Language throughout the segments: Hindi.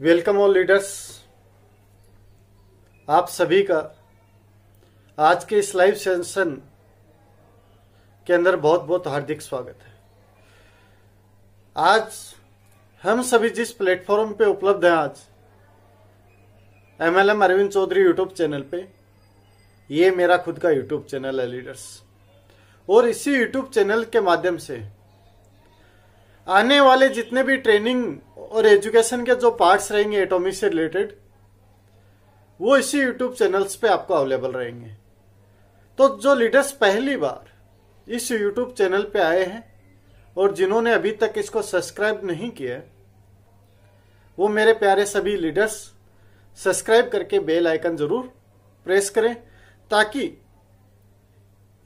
वेलकम ऑल लीडर्स आप सभी का आज के इस लाइव सेशन के अंदर बहुत बहुत हार्दिक स्वागत है आज हम सभी जिस प्लेटफॉर्म पे उपलब्ध हैं आज MLM Arvind Chaudhary YouTube channel पे ये मेरा खुद का यूट्यूब चैनल है लीडर्स और इसी यूट्यूब चैनल के माध्यम से आने वाले जितने भी ट्रेनिंग और एजुकेशन के जो पार्ट्स रहेंगे एटोमी से रिलेटेड वो इसी यूट्यूब चैनल्स पे आपको अवेलेबल रहेंगे तो जो लीडर्स पहली बार इस यूट्यूब चैनल पे आए हैं और जिन्होंने अभी तक इसको सब्सक्राइब नहीं किया वो मेरे प्यारे सभी लीडर्स सब्सक्राइब करके बेल आइकन जरूर प्रेस करें ताकि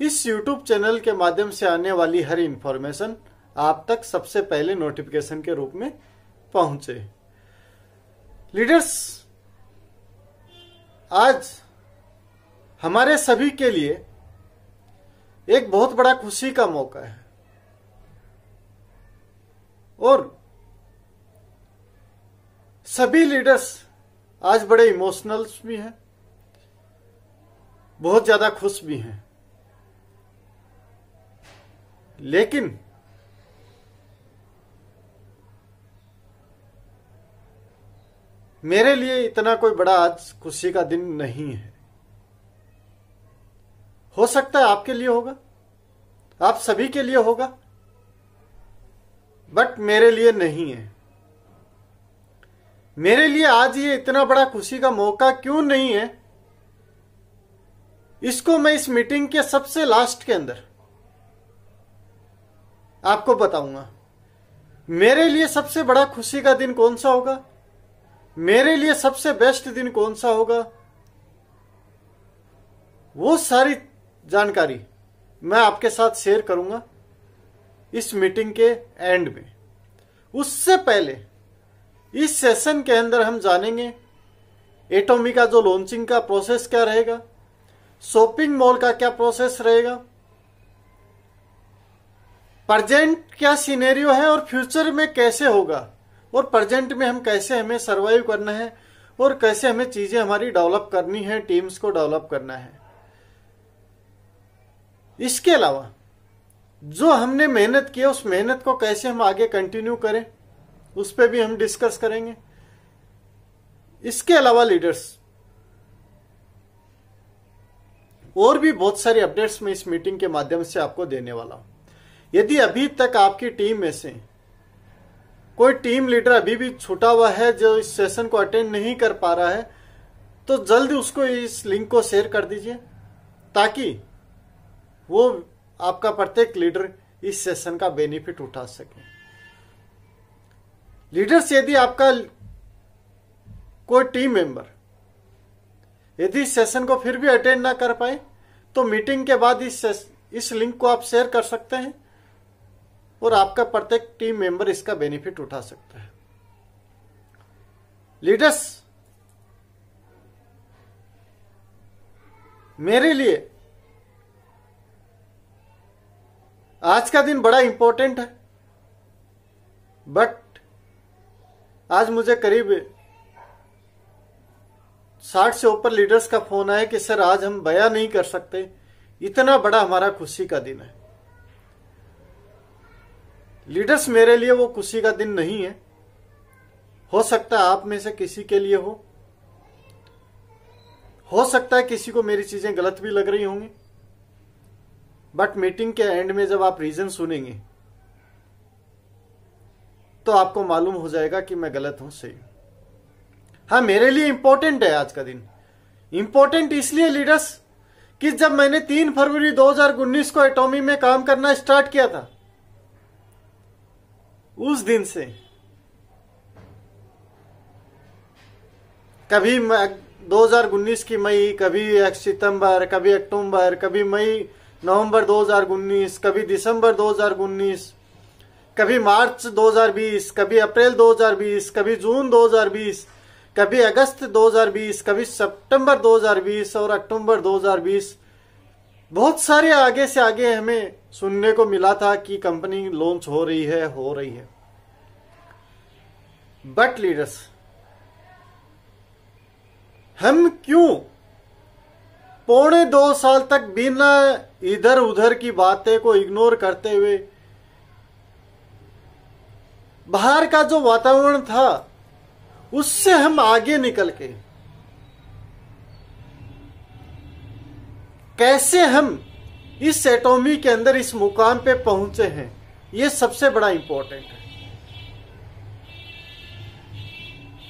इस यूट्यूब चैनल के माध्यम से आने वाली हर इंफॉर्मेशन आप तक सबसे पहले नोटिफिकेशन के रूप में पहुंचे लीडर्स आज हमारे सभी के लिए एक बहुत बड़ा खुशी का मौका है और सभी लीडर्स आज बड़े इमोशनल्स भी हैं बहुत ज्यादा खुश भी हैं लेकिन मेरे लिए इतना कोई बड़ा आज खुशी का दिन नहीं है हो सकता है आपके लिए होगा आप सभी के लिए होगा बट मेरे लिए नहीं है मेरे लिए आज ये इतना बड़ा खुशी का मौका क्यों नहीं है इसको मैं इस मीटिंग के सबसे लास्ट के अंदर आपको बताऊंगा मेरे लिए सबसे बड़ा खुशी का दिन कौन सा होगा मेरे लिए सबसे बेस्ट दिन कौन सा होगा वो सारी जानकारी मैं आपके साथ शेयर करूंगा इस मीटिंग के एंड में उससे पहले इस सेशन के अंदर हम जानेंगे एटोमी का जो लॉन्चिंग का प्रोसेस क्या रहेगा शॉपिंग मॉल का क्या प्रोसेस रहेगा प्रजेंट क्या सिनेरियो है और फ्यूचर में कैसे होगा और प्रेजेंट में हम कैसे हमें सरवाइव करना है और कैसे हमें चीजें हमारी डेवलप करनी है टीम्स को डेवलप करना है इसके अलावा जो हमने मेहनत की उस मेहनत को कैसे हम आगे कंटिन्यू करें उस पर भी हम डिस्कस करेंगे इसके अलावा लीडर्स और भी बहुत सारी अपडेट्स मैं इस मीटिंग के माध्यम से आपको देने वाला हूं यदि अभी तक आपकी टीम में से कोई टीम लीडर अभी भी छुटा हुआ है जो इस सेशन को अटेंड नहीं कर पा रहा है तो जल्द उसको इस लिंक को शेयर कर दीजिए ताकि वो आपका प्रत्येक लीडर इस सेशन का बेनिफिट उठा सके लीडर्स यदि आपका कोई टीम मेंबर यदि इस सेशन को फिर भी अटेंड ना कर पाए तो मीटिंग के बाद इस इस लिंक को आप शेयर कर सकते हैं और आपका प्रत्येक टीम मेंबर इसका बेनिफिट उठा सकता है लीडर्स मेरे लिए आज का दिन बड़ा इंपॉर्टेंट है बट आज मुझे करीब साठ से ऊपर लीडर्स का फोन आया कि सर आज हम बया नहीं कर सकते इतना बड़ा हमारा खुशी का दिन है लीडर्स मेरे लिए वो खुशी का दिन नहीं है हो सकता है आप में से किसी के लिए हो हो सकता है किसी को मेरी चीजें गलत भी लग रही होंगी बट मीटिंग के एंड में जब आप रीजन सुनेंगे तो आपको मालूम हो जाएगा कि मैं गलत हूं सही हूं हाँ मेरे लिए इंपॉर्टेंट है आज का दिन इंपॉर्टेंट इसलिए लीडर्स कि जब मैंने तीन फरवरी 2019 को एटॉमी में काम करना स्टार्ट किया था उस दिन से कभी दो हजार उन्नीस की मई कभी सितंबर कभी अक्टूबर कभी मई नवंबर दो हजार उन्नीस कभी दिसंबर दो हजार उन्नीस कभी मार्च 2020 कभी अप्रैल 2020 कभी जून 2020 कभी अगस्त 2020 कभी सितंबर 2020 और अक्टूबर 2020 बहुत सारे आगे से आगे हमें सुनने को मिला था कि कंपनी लॉन्च हो रही है हो रही है बट लीडर्स हम क्यों पौने दो साल तक बिना इधर उधर की बातें को इग्नोर करते हुए बाहर का जो वातावरण था उससे हम आगे निकल के कैसे हम इस एटॉमी के अंदर इस मुकाम पे पहुंचे हैं ये सबसे बड़ा इंपॉर्टेंट है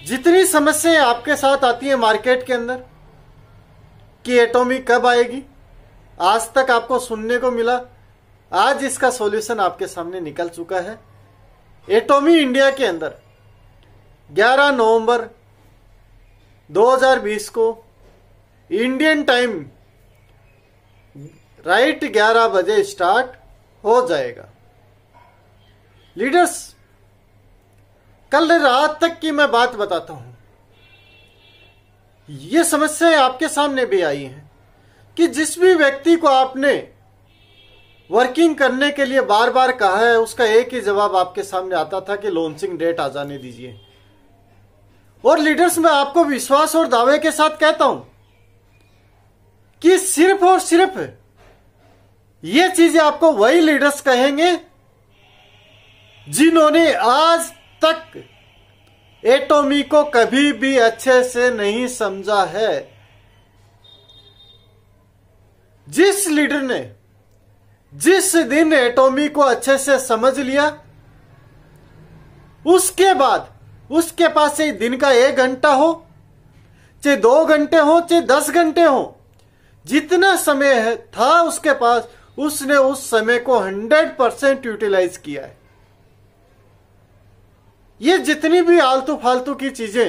जितनी समस्याएं आपके साथ आती है मार्केट के अंदर कि एटोमी कब आएगी आज तक आपको सुनने को मिला आज इसका सॉल्यूशन आपके सामने निकल चुका है एटोमी इंडिया के अंदर 11 नवंबर 2020 को इंडियन टाइम राइट 11 बजे स्टार्ट हो जाएगा लीडर्स कल रात तक की मैं बात बताता हूं ये समस्या आपके सामने भी आई है कि जिस भी व्यक्ति को आपने वर्किंग करने के लिए बार बार कहा है उसका एक ही जवाब आपके सामने आता था कि लॉन्चिंग डेट आ जाने दीजिए और लीडर्स मैं आपको विश्वास और दावे के साथ कहता हूं कि सिर्फ और सिर्फ ये चीजें आपको वही लीडर्स कहेंगे जिन्होंने आज तक एटोमी को कभी भी अच्छे से नहीं समझा है जिस लीडर ने जिस दिन एटोमी को अच्छे से समझ लिया उसके बाद उसके पास चाहे दिन का एक घंटा हो चाहे दो घंटे हो चाहे दस घंटे हो जितना समय था उसके पास उसने उस समय को हंड्रेड परसेंट यूटिलाइज किया है ये जितनी भी आलतू फालतू की चीजें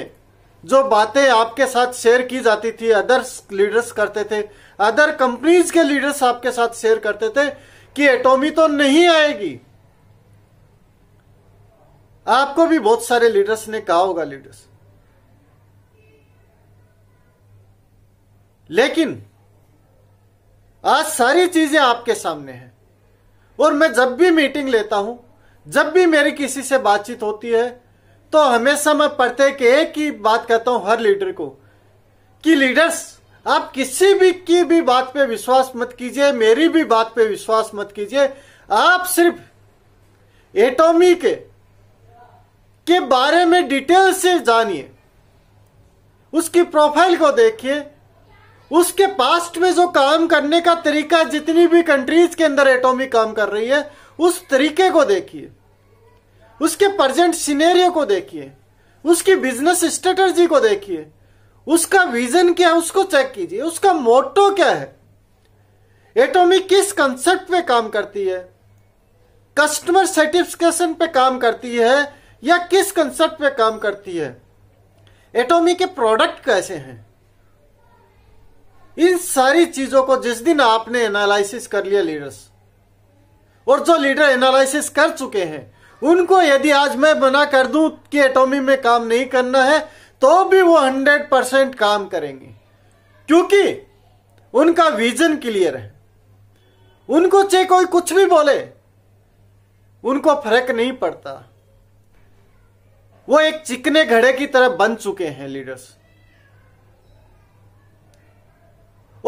जो बातें आपके साथ शेयर की जाती थी अदर लीडर्स करते थे अदर कंपनीज के लीडर्स आपके साथ शेयर करते थे कि एटोमी तो नहीं आएगी आपको भी बहुत सारे लीडर्स ने कहा होगा लीडर्स लेकिन आज सारी चीजें आपके सामने हैं और मैं जब भी मीटिंग लेता हूं जब भी मेरी किसी से बातचीत होती है तो हमेशा मैं पढ़ते के ही बात कहता हूं हर लीडर को कि लीडर्स आप किसी भी की भी बात पे विश्वास मत कीजिए मेरी भी बात पे विश्वास मत कीजिए आप सिर्फ एटॉमी के के बारे में डिटेल से जानिए उसकी प्रोफाइल को देखिए उसके पास्ट में जो काम करने का तरीका जितनी भी कंट्रीज के अंदर एटॉमी काम कर रही है उस तरीके को देखिए उसके प्रेजेंट सिनेरियो को देखिए उसकी बिजनेस स्ट्रेटर्जी को देखिए उसका विजन क्या है उसको चेक कीजिए उसका मोटो क्या है एटोमी किस कंसेप्ट पे काम करती है कस्टमर सेटिस्फेक्शन पे काम करती है या किस कंसेप्ट पे काम करती है एटोमी के प्रोडक्ट कैसे हैं इन सारी चीजों को जिस दिन आपने एनालिसिस कर लिया लीडर्स और जो लीडर एनालिसिस कर चुके हैं उनको यदि आज मैं मना कर दूं कि एटॉमी में काम नहीं करना है तो भी वो हंड्रेड परसेंट काम करेंगे क्योंकि उनका विजन क्लियर है उनको चाहे कोई कुछ भी बोले उनको फर्क नहीं पड़ता वो एक चिकने घड़े की तरह बन चुके हैं लीडर्स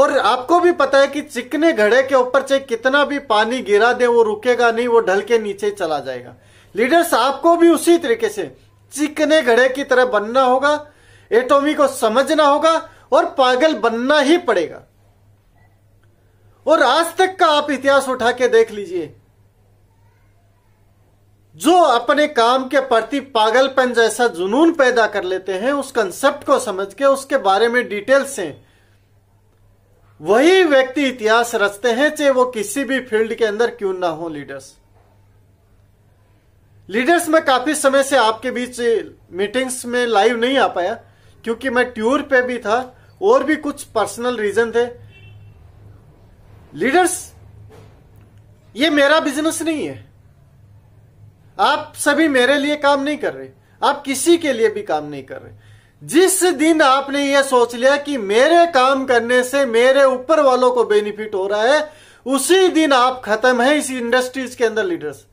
और आपको भी पता है कि चिकने घड़े के ऊपर चाहे कितना भी पानी गिरा दे वो रुकेगा नहीं वो ढल के नीचे चला जाएगा लीडर्स आपको भी उसी तरीके से चिकने घड़े की तरह बनना होगा एटोमी को समझना होगा और पागल बनना ही पड़ेगा और आज तक का आप इतिहास उठा के देख लीजिए जो अपने काम के प्रति पागलपन जैसा जुनून पैदा कर लेते हैं उस कंसेप्ट को समझ के उसके बारे में डिटेल्स से वही व्यक्ति इतिहास रचते हैं चाहे वो किसी भी फील्ड के अंदर क्यों ना हो लीडर्स लीडर्स मैं काफी समय से आपके बीच मीटिंग्स में लाइव नहीं आ पाया क्योंकि मैं ट्यूर पे भी था और भी कुछ पर्सनल रीजन थे लीडर्स ये मेरा बिजनेस नहीं है आप सभी मेरे लिए काम नहीं कर रहे आप किसी के लिए भी काम नहीं कर रहे जिस दिन आपने यह सोच लिया कि मेरे काम करने से मेरे ऊपर वालों को बेनिफिट हो रहा है उसी दिन आप खत्म है इस इंडस्ट्रीज के अंदर लीडर्स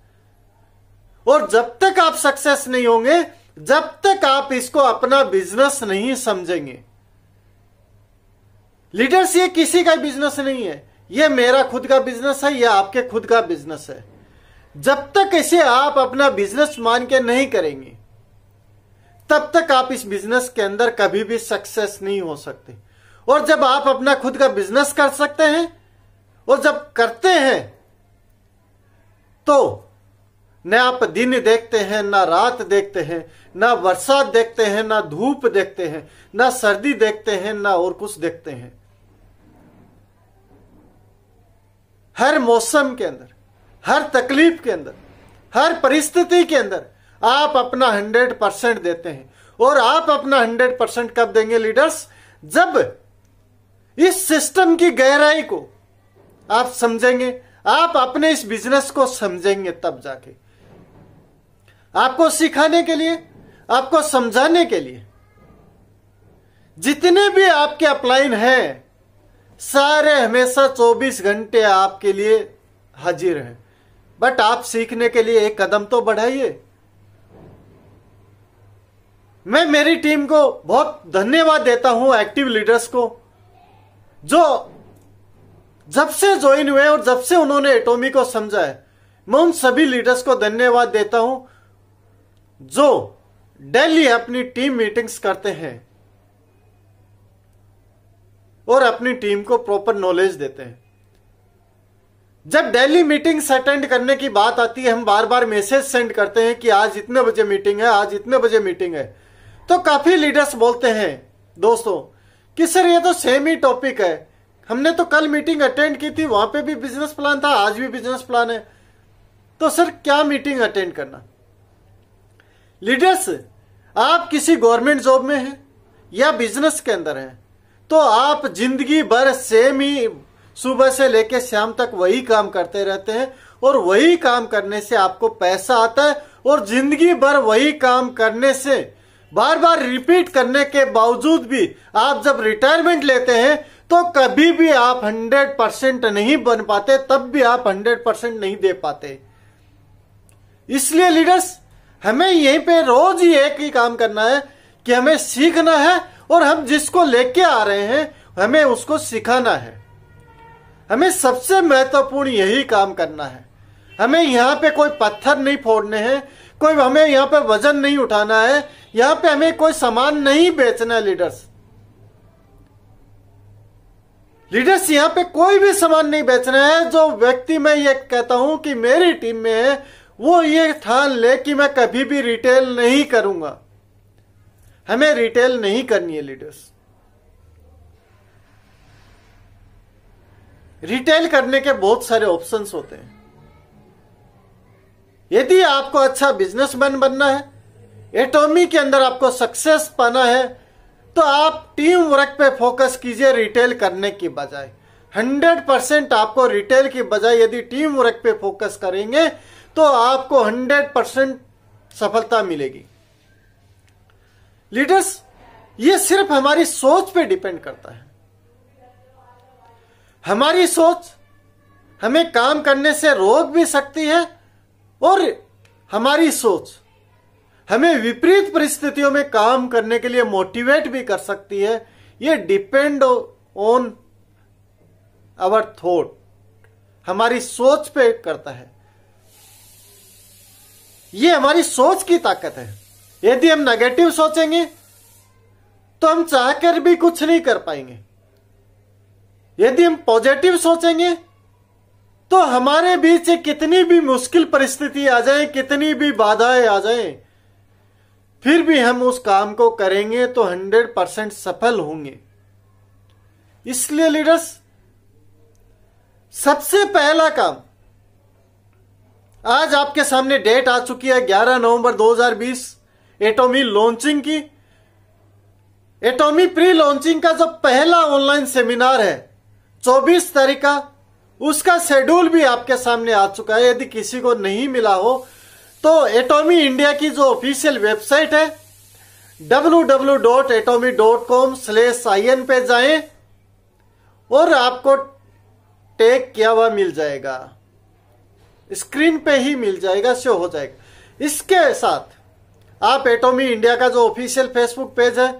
और जब तक आप सक्सेस नहीं होंगे जब तक आप इसको अपना बिजनेस नहीं समझेंगे लीडर्स ये किसी का बिजनेस नहीं है ये मेरा खुद का बिजनेस है या आपके खुद का बिजनेस है जब तक इसे आप अपना बिजनेस मान के नहीं करेंगे तब तक आप इस बिजनेस के अंदर कभी भी सक्सेस नहीं हो सकते और जब आप अपना खुद का बिजनेस कर सकते हैं और जब करते हैं तो न आप दिन देखते हैं ना रात देखते हैं ना बरसात देखते हैं ना धूप देखते हैं ना सर्दी देखते हैं ना और कुछ देखते हैं हर मौसम के अंदर हर तकलीफ के अंदर हर परिस्थिति के अंदर आप अपना हंड्रेड परसेंट देते हैं और आप अपना हंड्रेड परसेंट कब देंगे लीडर्स जब इस सिस्टम की गहराई को आप समझेंगे आप अपने इस बिजनेस को समझेंगे तब जाके आपको सिखाने के लिए आपको समझाने के लिए जितने भी आपके अपलाइन हैं सारे हमेशा 24 घंटे आपके लिए हाजिर हैं बट आप सीखने के लिए एक कदम तो बढ़ाइए मैं मेरी टीम को बहुत धन्यवाद देता हूं एक्टिव लीडर्स को जो जब से ज्वाइन हुए और जब से उन्होंने एटोमी को समझा है मैं उन सभी लीडर्स को धन्यवाद देता हूं जो डेली अपनी टीम मीटिंग्स करते हैं और अपनी टीम को प्रॉपर नॉलेज देते हैं जब डेली मीटिंग्स अटेंड करने की बात आती है हम बार बार मैसेज सेंड करते हैं कि आज इतने बजे मीटिंग है आज इतने बजे मीटिंग है तो काफी लीडर्स बोलते हैं दोस्तों कि सर ये तो सेम ही टॉपिक है हमने तो कल मीटिंग अटेंड की थी वहां पे भी बिजनेस प्लान था आज भी बिजनेस प्लान है तो सर क्या मीटिंग अटेंड करना लीडर्स आप किसी गवर्नमेंट जॉब में हैं या बिजनेस के अंदर हैं तो आप जिंदगी भर सेम ही सुबह से लेकर शाम तक वही काम करते रहते हैं और वही काम करने से आपको पैसा आता है और जिंदगी भर वही काम करने से बार बार रिपीट करने के बावजूद भी आप जब रिटायरमेंट लेते हैं तो कभी भी आप 100 परसेंट नहीं बन पाते तब भी आप 100 परसेंट नहीं दे पाते इसलिए लीडर्स हमें यहीं पे रोज ही एक ही काम करना है कि हमें सीखना है और हम जिसको लेके आ रहे हैं हमें उसको सिखाना है हमें सबसे महत्वपूर्ण यही काम करना है हमें यहाँ पे कोई पत्थर नहीं फोड़ने हैं कोई हमें यहाँ पे वजन नहीं उठाना है यहाँ पे हमें कोई सामान नहीं बेचना है लीडर्स लीडर्स यहाँ पे कोई भी सामान नहीं बेचना है जो व्यक्ति मैं ये कहता हूं कि मेरी टीम में है वो ये ठान ले कि मैं कभी भी रिटेल नहीं करूंगा हमें रिटेल नहीं करनी है लीडर्स रिटेल करने के बहुत सारे ऑप्शंस होते हैं यदि आपको अच्छा बिजनेसमैन बनना है एटोमी के अंदर आपको सक्सेस पाना है तो आप टीम वर्क पे फोकस कीजिए रिटेल करने की बजाय 100 परसेंट आपको रिटेल की बजाय यदि टीम वर्क पे फोकस करेंगे तो आपको हंड्रेड परसेंट सफलता मिलेगी लीडर्स ये सिर्फ हमारी सोच पे डिपेंड करता है हमारी सोच हमें काम करने से रोक भी सकती है और हमारी सोच हमें विपरीत परिस्थितियों में काम करने के लिए मोटिवेट भी कर सकती है ये डिपेंड ऑन आवर थॉट हमारी सोच पे करता है ये हमारी सोच की ताकत है यदि हम नेगेटिव सोचेंगे तो हम चाहकर भी कुछ नहीं कर पाएंगे यदि हम पॉजिटिव सोचेंगे तो हमारे बीच कितनी भी मुश्किल परिस्थिति आ जाए कितनी भी बाधाएं आ जाए फिर भी हम उस काम को करेंगे तो हंड्रेड परसेंट सफल होंगे इसलिए लीडर्स सबसे पहला काम आज आपके सामने डेट आ चुकी है 11 नवंबर 2020 एटॉमी लॉन्चिंग की एटॉमी प्री लॉन्चिंग का जो पहला ऑनलाइन सेमिनार है 24 तारीख का उसका शेड्यूल भी आपके सामने आ चुका है यदि किसी को नहीं मिला हो तो एटॉमी इंडिया की जो ऑफिशियल वेबसाइट है www.atomy.com/in पे जाएं और आपको टैग किया हुआ मिल जाएगा स्क्रीन पे ही मिल जाएगा शो हो जाएगा इसके साथ आप एटोमी इंडिया का जो ऑफिशियल फेसबुक पेज है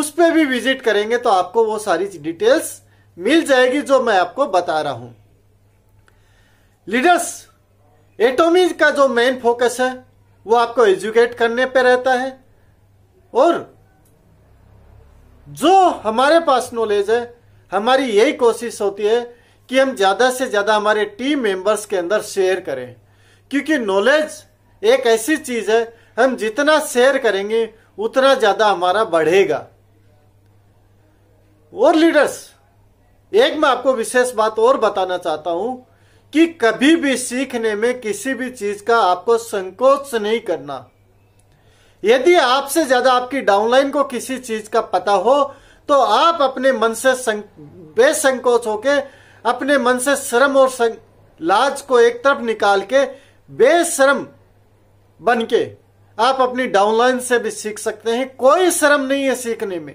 उस पर भी विजिट करेंगे तो आपको वो सारी डिटेल्स मिल जाएगी जो मैं आपको बता रहा हूं लीडर्स एटोमी का जो मेन फोकस है वो आपको एजुकेट करने पे रहता है और जो हमारे पास नॉलेज है हमारी यही कोशिश होती है कि हम ज़्यादा से ज़्यादा हमारे टीम मेंबर्स के अंदर शेयर करें क्योंकि नॉलेज एक ऐसी चीज़ है हम जितना शेयर करेंगे उतना ज़्यादा हमारा बढ़ेगा और लीडर्स एक मैं आपको विशेष बात और बताना चाहता हूं कि कभी भी सीखने में किसी भी चीज का आपको संकोच नहीं करना यदि आपसे ज्यादा आपकी डाउनलाइन को किसी चीज का पता हो तो आप अपने मन से बेसंकोच होकर अपने मन से शर्म और लाज को एक तरफ निकाल के बेशरम बन के आप अपनी डाउनलाइन से भी सीख सकते हैं कोई शर्म नहीं है सीखने में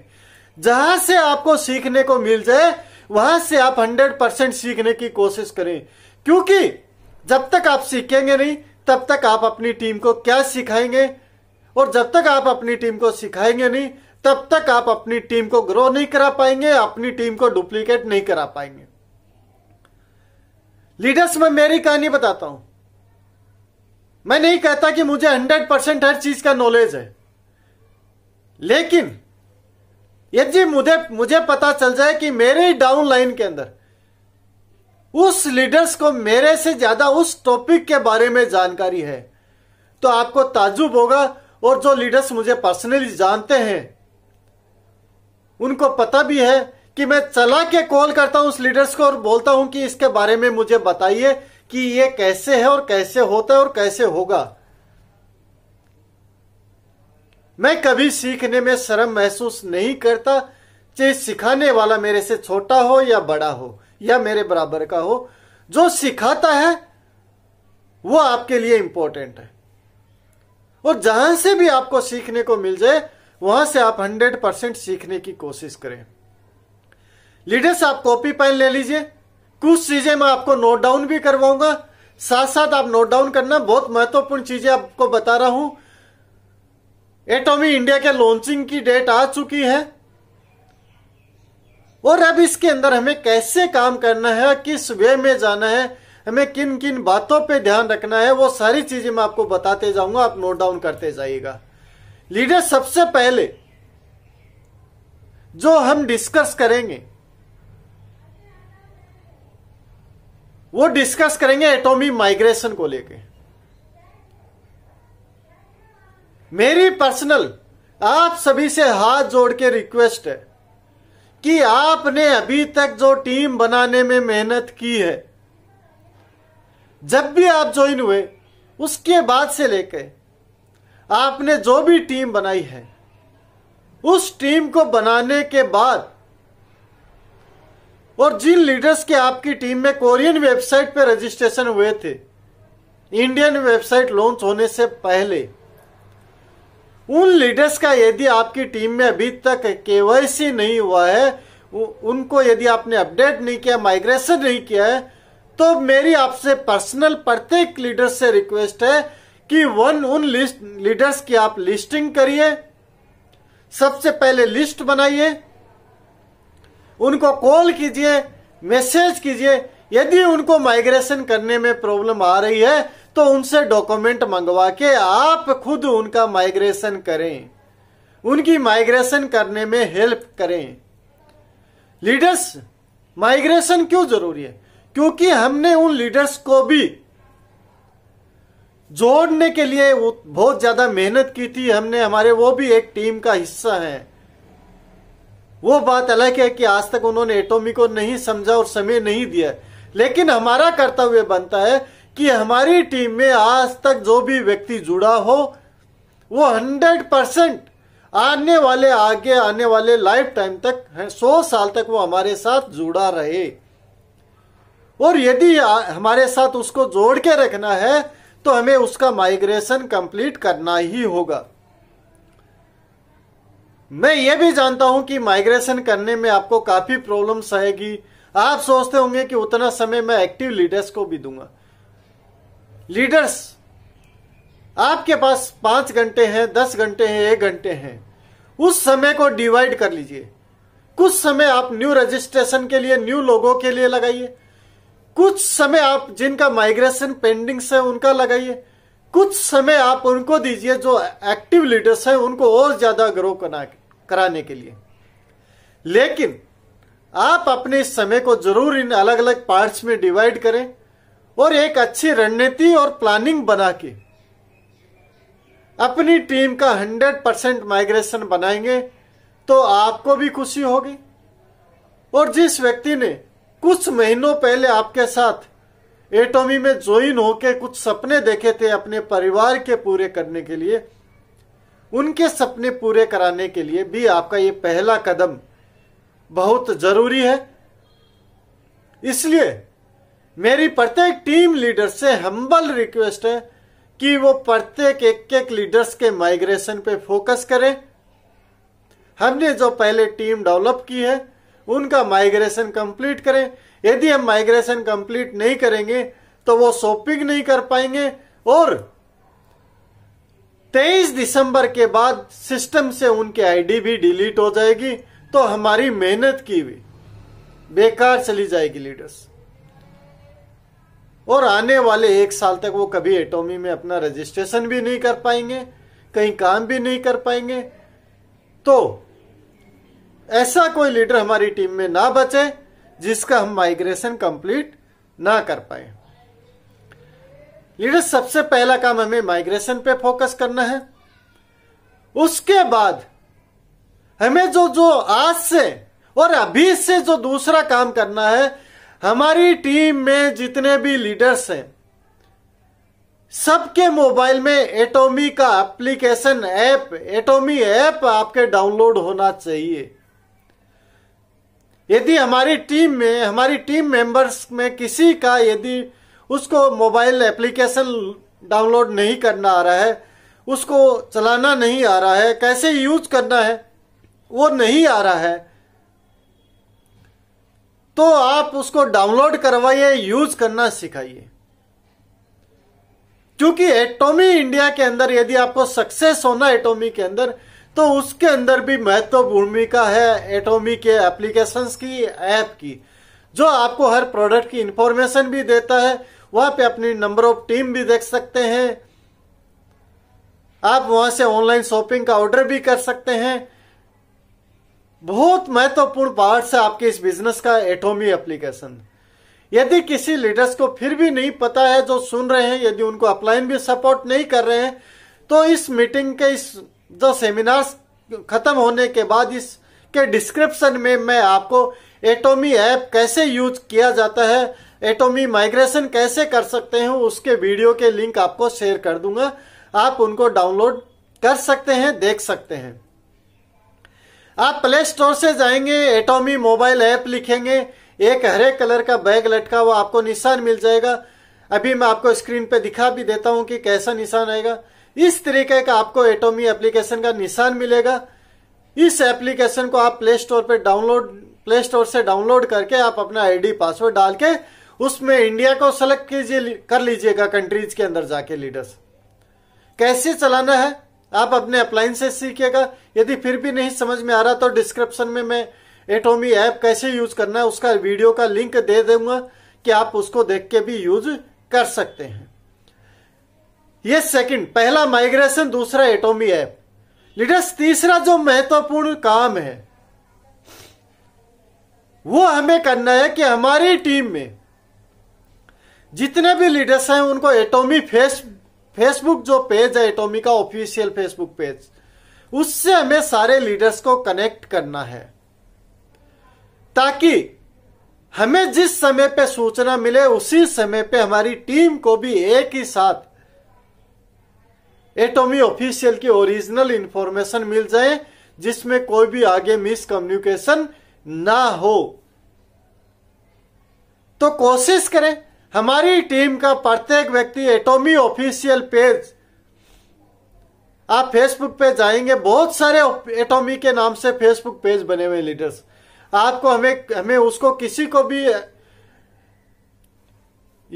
जहां से आपको सीखने को मिल जाए वहां से आप 100 परसेंट सीखने की कोशिश करें क्योंकि जब तक आप सीखेंगे नहीं तब तक आप अपनी टीम को क्या सिखाएंगे और जब तक आप अपनी टीम को सिखाएंगे नहीं तब तक आप अपनी टीम को ग्रो नहीं करा पाएंगे अपनी टीम को डुप्लीकेट नहीं करा पाएंगे लीडर्स मैं मेरी कहानी बताता हूं मैं नहीं कहता कि मुझे हंड्रेड परसेंट हर चीज का नॉलेज है लेकिन यदि मुझे मुझे पता चल जाए कि मेरे डाउन लाइन के अंदर उस लीडर्स को मेरे से ज्यादा उस टॉपिक के बारे में जानकारी है तो आपको ताजुब होगा और जो लीडर्स मुझे पर्सनली जानते हैं उनको पता भी है कि मैं चला के कॉल करता हूं उस लीडर्स को और बोलता हूं कि इसके बारे में मुझे बताइए कि ये कैसे है और कैसे होता है और कैसे होगा मैं कभी सीखने में शर्म महसूस नहीं करता चाहे सिखाने वाला मेरे से छोटा हो या बड़ा हो या मेरे बराबर का हो जो सिखाता है वो आपके लिए इंपॉर्टेंट है और जहां से भी आपको सीखने को मिल जाए वहां से आप 100 परसेंट सीखने की कोशिश करें लीडर्स आप कॉपी पेन ले लीजिए कुछ चीजें मैं आपको नोट डाउन भी करवाऊंगा साथ साथ आप नोट डाउन करना बहुत महत्वपूर्ण चीजें आपको बता रहा हूं एटोमी इंडिया के लॉन्चिंग की डेट आ चुकी है और अब इसके अंदर हमें कैसे काम करना है किस वे में जाना है हमें किन किन बातों पे ध्यान रखना है वो सारी चीजें मैं आपको बताते जाऊंगा आप नोट डाउन करते जाइएगा लीडर सबसे पहले जो हम डिस्कस करेंगे वो डिस्कस करेंगे एटॉमी माइग्रेशन को लेके मेरी पर्सनल आप सभी से हाथ जोड़ के रिक्वेस्ट है कि आपने अभी तक जो टीम बनाने में मेहनत की है जब भी आप ज्वाइन हुए उसके बाद से लेके आपने जो भी टीम बनाई है उस टीम को बनाने के बाद और जिन लीडर्स के आपकी टीम में कोरियन वेबसाइट पर रजिस्ट्रेशन हुए थे इंडियन वेबसाइट लॉन्च होने से पहले उन लीडर्स का यदि आपकी टीम में अभी तक केवाईसी नहीं हुआ है उनको यदि आपने अपडेट नहीं किया माइग्रेशन नहीं किया है तो मेरी आपसे पर्सनल प्रत्येक लीडर से रिक्वेस्ट है कि वन उन लीडर्स की आप लिस्टिंग करिए सबसे पहले लिस्ट बनाइए उनको कॉल कीजिए मैसेज कीजिए यदि उनको माइग्रेशन करने में प्रॉब्लम आ रही है तो उनसे डॉक्यूमेंट मंगवा के आप खुद उनका माइग्रेशन करें उनकी माइग्रेशन करने में हेल्प करें लीडर्स माइग्रेशन क्यों जरूरी है क्योंकि हमने उन लीडर्स को भी जोड़ने के लिए बहुत ज्यादा मेहनत की थी हमने हमारे वो भी एक टीम का हिस्सा है वो बात अलग है कि आज तक उन्होंने एटोमी को नहीं समझा और समय नहीं दिया लेकिन हमारा कर्तव्य बनता है कि हमारी टीम में आज तक जो भी व्यक्ति जुड़ा हो वो हंड्रेड परसेंट आने वाले आगे आने वाले लाइफ टाइम तक सौ साल तक वो हमारे साथ जुड़ा रहे और यदि हमारे साथ उसको जोड़ के रखना है तो हमें उसका माइग्रेशन कंप्लीट करना ही होगा मैं ये भी जानता हूं कि माइग्रेशन करने में आपको काफी प्रॉब्लम्स आएगी आप सोचते होंगे कि उतना समय मैं एक्टिव लीडर्स को भी दूंगा लीडर्स आपके पास पांच घंटे हैं दस घंटे हैं एक घंटे हैं उस समय को डिवाइड कर लीजिए कुछ समय आप न्यू रजिस्ट्रेशन के लिए न्यू लोगों के लिए लगाइए कुछ समय आप जिनका माइग्रेशन पेंडिंग्स है उनका लगाइए कुछ समय आप उनको दीजिए जो एक्टिव लीडर्स हैं उनको और ज्यादा ग्रो कराने के लिए लेकिन आप अपने समय को जरूर इन अलग अलग पार्ट्स में डिवाइड करें और एक अच्छी रणनीति और प्लानिंग बना के अपनी टीम का 100 परसेंट माइग्रेशन बनाएंगे तो आपको भी खुशी होगी और जिस व्यक्ति ने कुछ महीनों पहले आपके साथ एटोमी में ज्वाइन होकर कुछ सपने देखे थे अपने परिवार के पूरे करने के लिए उनके सपने पूरे कराने के लिए भी आपका ये पहला कदम बहुत जरूरी है इसलिए मेरी प्रत्येक टीम लीडर से हम्बल रिक्वेस्ट है कि वो प्रत्येक एक एक लीडर्स के माइग्रेशन पे फोकस करें हमने जो पहले टीम डेवलप की है उनका माइग्रेशन कंप्लीट करें यदि हम माइग्रेशन कंप्लीट नहीं करेंगे तो वो शॉपिंग नहीं कर पाएंगे और 23 दिसंबर के बाद सिस्टम से उनकी आईडी भी डिलीट हो जाएगी तो हमारी मेहनत की भी बेकार चली जाएगी लीडर्स और आने वाले एक साल तक वो कभी एटोमी में अपना रजिस्ट्रेशन भी नहीं कर पाएंगे कहीं काम भी नहीं कर पाएंगे तो ऐसा कोई लीडर हमारी टीम में ना बचे जिसका हम माइग्रेशन कंप्लीट ना कर पाए लीडर सबसे पहला काम हमें माइग्रेशन पे फोकस करना है उसके बाद हमें जो जो आज से और अभी से जो दूसरा काम करना है हमारी टीम में जितने भी लीडर्स हैं सबके मोबाइल में एटोमी का एप्लीकेशन ऐप एटोमी ऐप आपके डाउनलोड होना चाहिए यदि हमारी टीम में हमारी टीम मेंबर्स में किसी का यदि उसको मोबाइल एप्लीकेशन डाउनलोड नहीं करना आ रहा है उसको चलाना नहीं आ रहा है कैसे यूज करना है वो नहीं आ रहा है तो आप उसको डाउनलोड करवाइए यूज करना सिखाइए क्योंकि एटोमी इंडिया के अंदर यदि आपको सक्सेस होना एटोमी के अंदर तो उसके अंदर भी महत्वपूर्ण भूमिका है एटोमी के एप्लीकेशंस की ऐप की जो आपको हर प्रोडक्ट की इंफॉर्मेशन भी देता है वहां पे अपनी नंबर ऑफ टीम भी देख सकते हैं आप वहां से ऑनलाइन शॉपिंग का ऑर्डर भी कर सकते हैं बहुत महत्वपूर्ण पार्ट है आपके इस बिजनेस का एटोमी एप्लीकेशन यदि किसी लीडर्स को फिर भी नहीं पता है जो सुन रहे हैं यदि उनको अपलाइन भी सपोर्ट नहीं कर रहे हैं तो इस मीटिंग के इस दो सेमिनार्स खत्म होने के बाद इस के डिस्क्रिप्शन में मैं आपको एटोमी ऐप कैसे यूज किया जाता है एटोमी माइग्रेशन कैसे कर सकते हैं उसके वीडियो के लिंक आपको शेयर कर दूंगा आप उनको डाउनलोड कर सकते हैं देख सकते हैं आप प्ले स्टोर से जाएंगे एटोमी मोबाइल ऐप लिखेंगे एक हरे कलर का बैग लटका हुआ आपको निशान मिल जाएगा अभी मैं आपको स्क्रीन पे दिखा भी देता हूं कि कैसा निशान आएगा इस तरीके का आपको एटोमी एप्लीकेशन का निशान मिलेगा इस एप्लीकेशन को आप प्ले स्टोर पर डाउनलोड प्ले स्टोर से डाउनलोड करके आप अपना आईडी पासवर्ड डाल के उसमें इंडिया को सेलेक्ट कीजिए कर लीजिएगा कंट्रीज के अंदर जाके लीडर्स कैसे चलाना है आप अपने अप्लाइंसेस सीखिएगा यदि फिर भी नहीं समझ में आ रहा तो डिस्क्रिप्शन में मैं एटोमी ऐप कैसे यूज करना है उसका वीडियो का लिंक दे दूंगा कि आप उसको देख के भी यूज कर सकते हैं ये सेकंड पहला माइग्रेशन दूसरा एटोमी है लीडर्स तीसरा जो महत्वपूर्ण काम है वो हमें करना है कि हमारी टीम में जितने भी लीडर्स हैं उनको एटोमी फेस फेसबुक जो पेज है एटोमी का ऑफिशियल फेसबुक पेज उससे हमें सारे लीडर्स को कनेक्ट करना है ताकि हमें जिस समय पे सूचना मिले उसी समय पे हमारी टीम को भी एक ही साथ एटोमी ऑफिशियल की ओरिजिनल इंफॉर्मेशन मिल जाए जिसमें कोई भी आगे मिसकम्युनिकेशन ना हो तो कोशिश करें हमारी टीम का प्रत्येक व्यक्ति एटोमी ऑफिशियल पेज आप फेसबुक पे जाएंगे बहुत सारे एटोमी के नाम से फेसबुक पेज बने हुए लीडर्स आपको हमें हमें उसको किसी को भी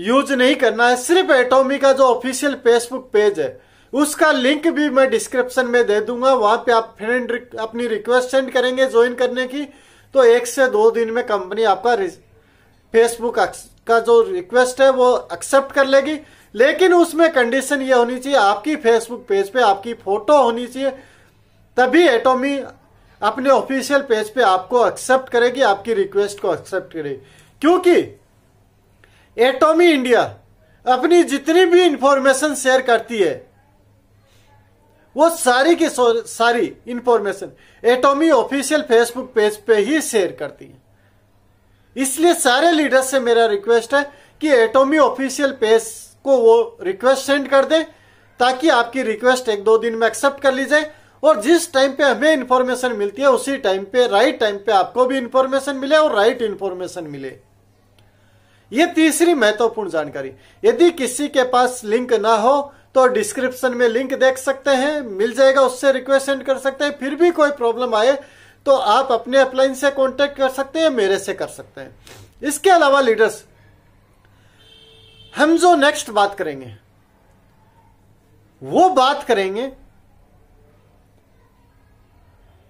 यूज नहीं करना है सिर्फ एटोमी का जो ऑफिशियल फेसबुक पेज है उसका लिंक भी मैं डिस्क्रिप्शन में दे दूंगा वहां पे आप फ्रेंड अपनी रिक्वेस्ट सेंड करेंगे ज्वाइन करने की तो एक से दो दिन में कंपनी आपका फेसबुक का जो रिक्वेस्ट है वो एक्सेप्ट कर लेगी लेकिन उसमें कंडीशन ये होनी चाहिए आपकी फेसबुक पेज पे आपकी फोटो होनी चाहिए तभी एटोमी अपने ऑफिशियल पेज पे आपको एक्सेप्ट करेगी आपकी रिक्वेस्ट को एक्सेप्ट करेगी क्योंकि एटोमी इंडिया अपनी जितनी भी इंफॉर्मेशन शेयर करती है वो सारी की सारी information Atomy official Facebook page पे ही शेयर करती है इसलिए सारे लीडर्स से मेरा रिक्वेस्ट है कि एटोमी ऑफिशियल पेज को वो रिक्वेस्ट सेंड कर दे ताकि आपकी रिक्वेस्ट एक दो दिन में एक्सेप्ट कर ली जाए और जिस टाइम पे हमें इन्फॉर्मेशन मिलती है उसी टाइम पे राइट टाइम पे आपको भी इंफॉर्मेशन मिले और राइट इंफॉर्मेशन मिले ये तीसरी महत्वपूर्ण जानकारी यदि किसी के पास लिंक ना हो तो डिस्क्रिप्शन में लिंक देख सकते हैं मिल जाएगा उससे रिक्वेस्ट सेंड कर सकते हैं फिर भी कोई प्रॉब्लम आए तो आप अपने अपलाइन से कॉन्टेक्ट कर सकते हैं मेरे से कर सकते हैं इसके अलावा लीडर्स हम जो नेक्स्ट बात करेंगे वो बात करेंगे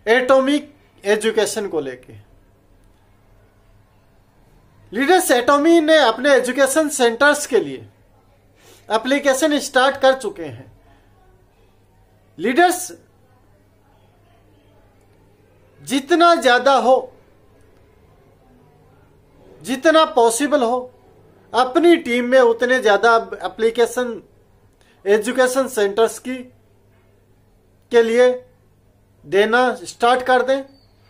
एटॉमिक एजुकेशन को लेके लीडर्स एटॉमी ने अपने एजुकेशन सेंटर्स के लिए एप्लीकेशन स्टार्ट कर चुके हैं लीडर्स जितना ज्यादा हो जितना पॉसिबल हो अपनी टीम में उतने ज्यादा एप्लीकेशन एजुकेशन सेंटर्स की के लिए देना स्टार्ट कर दें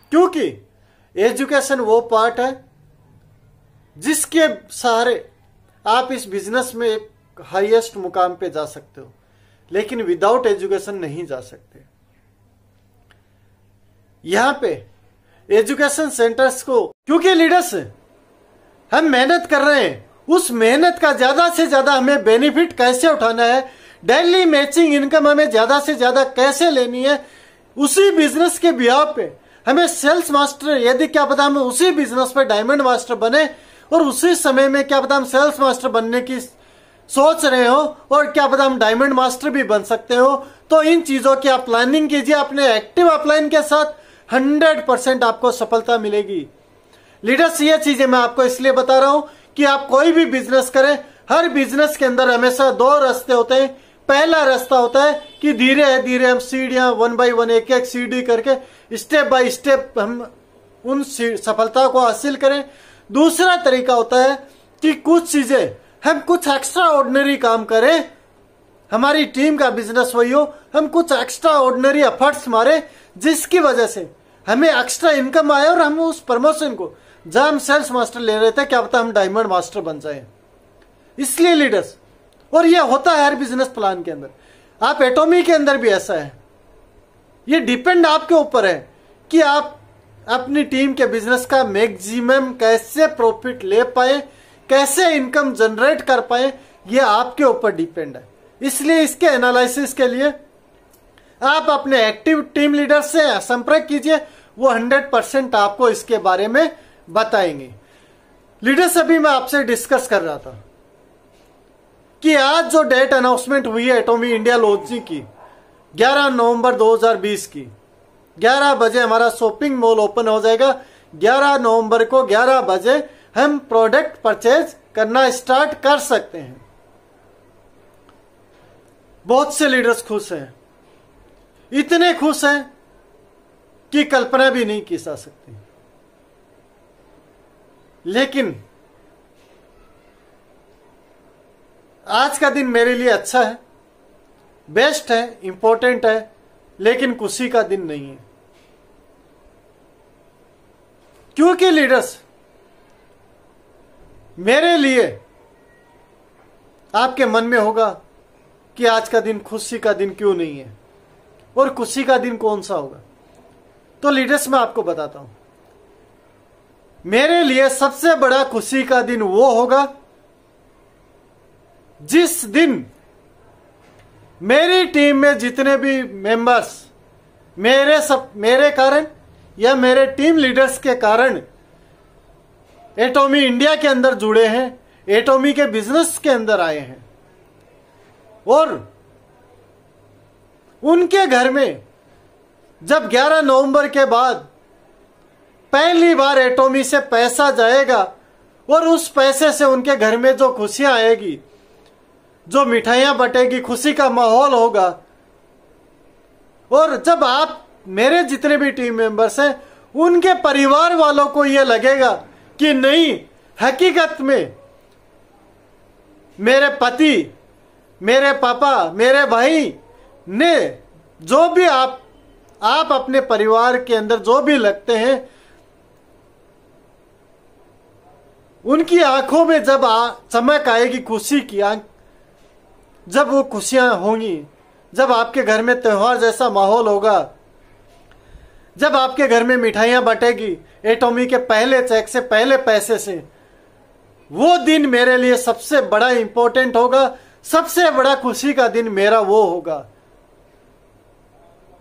क्योंकि एजुकेशन वो पार्ट है जिसके सहारे आप इस बिजनेस में हाईएस्ट मुकाम पे जा सकते हो लेकिन विदाउट एजुकेशन नहीं जा सकते यहां पे एजुकेशन सेंटर्स को क्योंकि लीडर्स हम मेहनत कर रहे हैं उस मेहनत का ज्यादा से ज्यादा हमें बेनिफिट कैसे उठाना है डेली मैचिंग इनकम हमें ज्यादा से ज्यादा कैसे लेनी है उसी बिजनेस के बिहार पे हमें सेल्स मास्टर यदि क्या पता हम उसी बिजनेस पे डायमंड मास्टर बने और उसी समय में क्या पता हम सेल्स मास्टर बनने की सोच रहे हो और क्या पता हम डायमंड मास्टर भी बन सकते हो तो इन चीज़ों की आप प्लानिंग कीजिए अपने एक्टिव अपलाइन के साथ 100 परसेंट आपको सफलता मिलेगी लीडर्स ये चीज़ें मैं आपको इसलिए बता रहा हूं कि आप कोई भी बिजनेस करें हर बिजनेस के अंदर हमेशा दो रास्ते होते हैं पहला रास्ता होता है कि धीरे धीरे हम सीढ़ियां वन बाई वन एक एक सीढ़ी करके स्टेप बाय स्टेप हम उन सफलता को हासिल करें दूसरा तरीका होता है कि कुछ चीजें हम कुछ एक्स्ट्रा ऑर्डनरी काम करें हमारी टीम का बिजनेस वही हो हम कुछ एक्स्ट्रा ऑर्डनरी एफर्ट्स मारे जिसकी वजह से हमें एक्स्ट्रा इनकम आए और हम उस प्रमोशन को जहां हम सेल्स मास्टर ले रहे थे क्या पता हम डायमंड मास्टर बन जाए इसलिए लीडर्स और यह होता है हर बिजनेस प्लान के अंदर आप एटोमी के अंदर भी ऐसा है ये डिपेंड आपके ऊपर है कि आप अपनी टीम के बिजनेस का मैक्सिमम कैसे प्रॉफिट ले पाए कैसे इनकम जनरेट कर पाए ये आपके ऊपर डिपेंड है इसलिए इसके एनालिसिस के लिए आप अपने एक्टिव टीम लीडर से संपर्क कीजिए वो हंड्रेड परसेंट आपको इसके बारे में बताएंगे लीडर्स अभी मैं आपसे डिस्कस कर रहा था कि आज जो डेट अनाउंसमेंट हुई है एटोमी इंडिया लॉन्चिंग की 11 नवंबर 2020 की 11 बजे हमारा शॉपिंग मॉल ओपन हो जाएगा 11 नवंबर को 11 बजे हम प्रोडक्ट परचेज करना स्टार्ट कर सकते हैं बहुत से लीडर्स खुश हैं इतने खुश हैं कि कल्पना भी नहीं की जा सकती लेकिन आज का दिन मेरे लिए अच्छा है बेस्ट है इंपॉर्टेंट है लेकिन खुशी का दिन नहीं है क्योंकि लीडर्स मेरे लिए आपके मन में होगा कि आज का दिन खुशी का दिन क्यों नहीं है और खुशी का दिन कौन सा होगा तो लीडर्स मैं आपको बताता हूं मेरे लिए सबसे बड़ा खुशी का दिन वो होगा जिस दिन मेरी टीम में जितने भी मेंबर्स मेरे सब मेरे कारण या मेरे टीम लीडर्स के कारण एटोमी इंडिया के अंदर जुड़े हैं एटोमी के बिजनेस के अंदर आए हैं और उनके घर में जब 11 नवंबर के बाद पहली बार एटोमी से पैसा जाएगा और उस पैसे से उनके घर में जो खुशियां आएगी जो मिठाइयां बटेगी खुशी का माहौल होगा और जब आप मेरे जितने भी टीम मेंबर्स हैं उनके परिवार वालों को यह लगेगा कि नहीं हकीकत में मेरे पति मेरे पापा मेरे भाई ने जो भी आप आप अपने परिवार के अंदर जो भी लगते हैं उनकी आंखों में जब आ, चमक आएगी खुशी की आंख जब वो खुशियां होंगी जब आपके घर में त्योहार जैसा माहौल होगा जब आपके घर में मिठाइयां बटेगी एटोमी के पहले चेक से पहले पैसे से वो दिन मेरे लिए सबसे बड़ा इंपॉर्टेंट होगा सबसे बड़ा खुशी का दिन मेरा वो होगा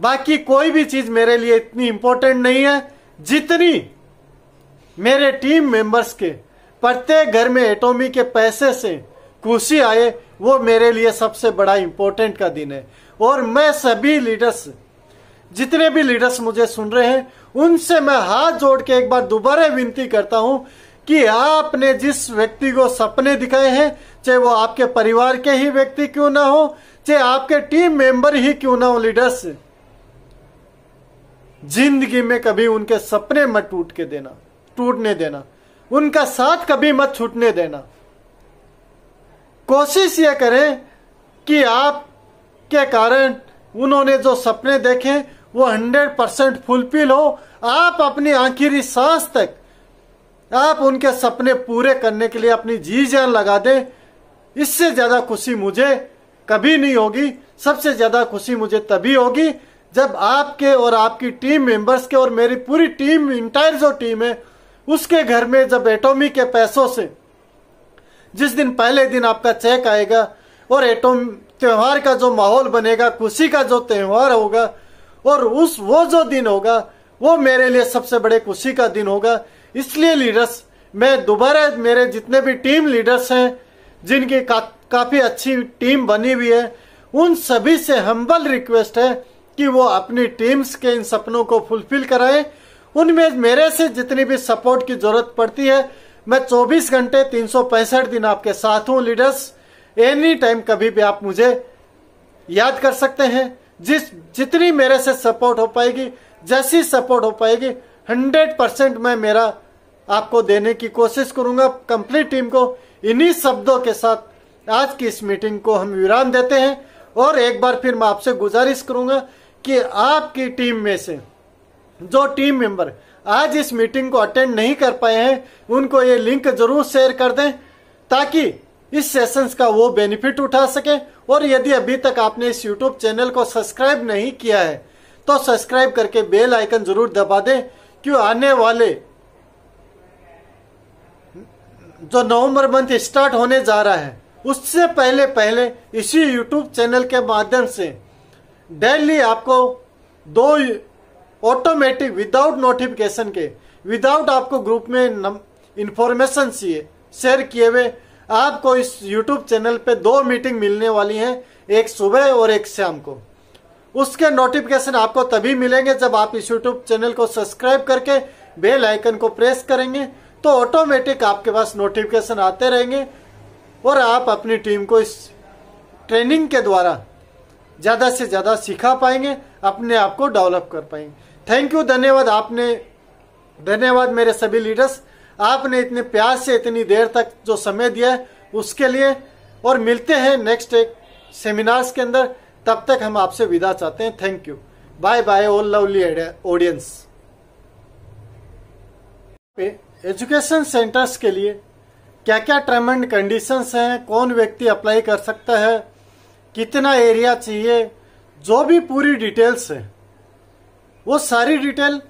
बाकी कोई भी चीज मेरे लिए इतनी इंपॉर्टेंट नहीं है जितनी मेरे टीम मेंबर्स के प्रत्येक घर में एटोमी के पैसे से खुशी आए वो मेरे लिए सबसे बड़ा इंपॉर्टेंट का दिन है और मैं सभी लीडर्स जितने भी लीडर्स मुझे सुन रहे हैं उनसे मैं हाथ जोड़ के एक बार दोबारा विनती करता हूं कि आपने जिस व्यक्ति को सपने दिखाए हैं चाहे वो आपके परिवार के ही व्यक्ति क्यों ना हो चाहे आपके टीम मेंबर ही क्यों ना हो लीडर्स जिंदगी में कभी उनके सपने मत टूट के देना टूटने देना उनका साथ कभी मत छूटने देना कोशिश यह करें कि आप के कारण उन्होंने जो सपने देखे वो हंड्रेड परसेंट फुलफिल हो आप अपनी आखिरी सांस तक आप उनके सपने पूरे करने के लिए अपनी जी जान लगा दें इससे ज्यादा खुशी मुझे कभी नहीं होगी सबसे ज्यादा खुशी मुझे तभी होगी जब आपके और आपकी टीम मेंबर्स के और मेरी पूरी टीम इंटायर जो टीम है उसके घर में जब एटोमी के पैसों से जिस दिन पहले दिन आपका चेक आएगा और एटोम त्योहार का जो माहौल बनेगा खुशी का जो त्योहार होगा और उस वो जो दिन होगा वो मेरे लिए सबसे बड़े खुशी का दिन होगा इसलिए लीडर्स मैं दोबारा मेरे जितने भी टीम लीडर्स हैं जिनकी का, काफी अच्छी टीम बनी हुई है उन सभी से हम्बल रिक्वेस्ट है कि वो अपनी टीम्स के इन सपनों को फुलफिल कराएं उनमें मेरे से जितनी भी सपोर्ट की जरूरत पड़ती है मैं 24 घंटे तीन दिन आपके साथ हूं लीडर्स एनी टाइम कभी भी आप मुझे याद कर सकते हैं जिस जितनी मेरे से सपोर्ट हो पाएगी जैसी सपोर्ट हो पाएगी हंड्रेड परसेंट मैं मेरा आपको देने की कोशिश करूंगा कंप्लीट टीम को इन्हीं शब्दों के साथ आज की इस मीटिंग को हम विराम देते हैं और एक बार फिर मैं आपसे गुजारिश करूंगा कि आपकी टीम में से जो टीम मेंबर आज इस मीटिंग को अटेंड नहीं कर पाए हैं उनको ये लिंक जरूर शेयर कर दें ताकि इस सेशंस का वो बेनिफिट उठा सके और यदि अभी तक आपने इस यूट्यूब चैनल को सब्सक्राइब नहीं किया है तो सब्सक्राइब करके बेल आइकन जरूर दबा दें क्यों आने वाले जो नवंबर मंथ स्टार्ट होने जा रहा है उससे पहले पहले इसी यूट्यूब चैनल के माध्यम से डेली आपको दो ऑटोमेटिक विदाउट नोटिफिकेशन के विदाउट आपको ग्रुप में इंफॉर्मेशन चाहिए शेयर किए हुए आपको इस यूट्यूब चैनल पे दो मीटिंग मिलने वाली हैं एक सुबह और एक शाम को उसके नोटिफिकेशन आपको तभी मिलेंगे जब आप इस यूट्यूब चैनल को सब्सक्राइब करके बेल आइकन को प्रेस करेंगे तो ऑटोमेटिक आपके पास नोटिफिकेशन आते रहेंगे और आप अपनी टीम को इस ट्रेनिंग के द्वारा ज़्यादा से ज़्यादा सिखा पाएंगे अपने आप को डेवलप कर पाएंगे थैंक यू धन्यवाद आपने धन्यवाद मेरे सभी लीडर्स आपने इतने प्यार से इतनी देर तक जो समय दिया है उसके लिए और मिलते हैं नेक्स्ट एक सेमिनार्स के अंदर तब तक हम आपसे विदा चाहते हैं thank you bye bye all lovely audience education centres के लिए क्या क्या टर्म एंड कंडीशंस हैं कौन व्यक्ति अप्लाई कर सकता है कितना एरिया चाहिए जो भी पूरी डिटेल्स है वो सारी डिटेल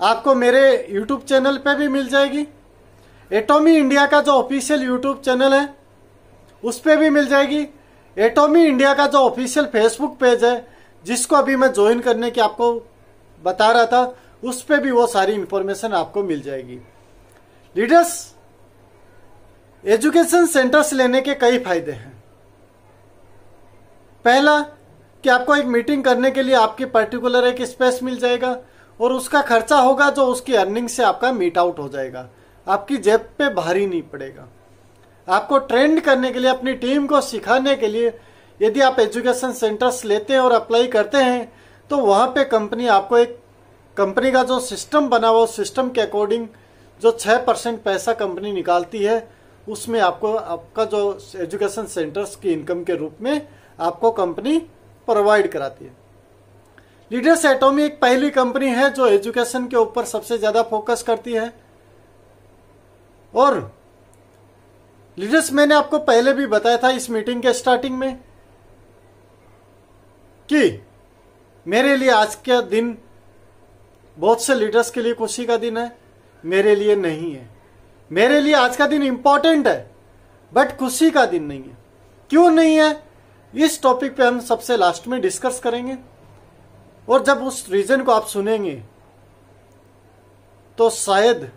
आपको मेरे यूट्यूब चैनल पे भी मिल जाएगी एटोमी इंडिया का जो ऑफिशियल यूट्यूब चैनल है उस पर भी मिल जाएगी एटोमी इंडिया का जो ऑफिशियल फेसबुक पेज है जिसको अभी मैं ज्वाइन करने की आपको बता रहा था उस पर भी वो सारी इंफॉर्मेशन आपको मिल जाएगी लीडर्स एजुकेशन सेंटर्स लेने के कई फायदे हैं पहला कि आपको एक मीटिंग करने के लिए आपकी पर्टिकुलर एक स्पेस मिल जाएगा और उसका खर्चा होगा जो उसकी अर्निंग से आपका मीट आउट हो जाएगा आपकी जेब पे भारी नहीं पड़ेगा आपको ट्रेंड करने के लिए अपनी टीम को सिखाने के लिए यदि आप एजुकेशन सेंटर्स लेते हैं और अप्लाई करते हैं तो वहां पे कंपनी आपको एक कंपनी का जो सिस्टम बना हुआ सिस्टम के अकॉर्डिंग जो छह परसेंट पैसा कंपनी निकालती है उसमें आपको आपका जो एजुकेशन सेंटर्स की इनकम के रूप में आपको कंपनी प्रोवाइड कराती है लीडर्स एटोमी एक पहली कंपनी है जो एजुकेशन के ऊपर सबसे ज्यादा फोकस करती है और लीडर्स मैंने आपको पहले भी बताया था इस मीटिंग के स्टार्टिंग में कि मेरे लिए आज का दिन बहुत से लीडर्स के लिए खुशी का दिन है मेरे लिए नहीं है मेरे लिए आज का दिन इंपॉर्टेंट है बट खुशी का दिन नहीं है क्यों नहीं है इस टॉपिक पे हम सबसे लास्ट में डिस्कस करेंगे और जब उस रीजन को आप सुनेंगे तो शायद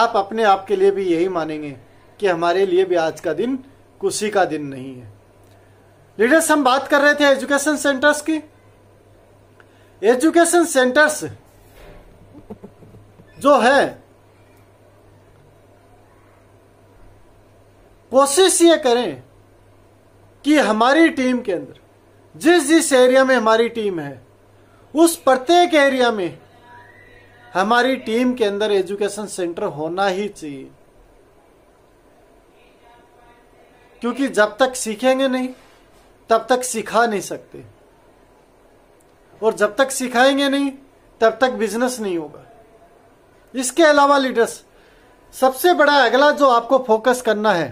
आप अपने आप के लिए भी यही मानेंगे कि हमारे लिए भी आज का दिन खुशी का दिन नहीं है लीडर्स हम बात कर रहे थे एजुकेशन सेंटर्स की एजुकेशन सेंटर्स जो है कोशिश ये करें कि हमारी टीम के अंदर जिस जिस एरिया में हमारी टीम है उस प्रत्येक एरिया में हमारी टीम के अंदर एजुकेशन सेंटर होना ही चाहिए क्योंकि जब तक सीखेंगे नहीं तब तक सिखा नहीं सकते और जब तक सिखाएंगे नहीं तब तक बिजनेस नहीं होगा इसके अलावा लीडर्स सबसे बड़ा अगला जो आपको फोकस करना है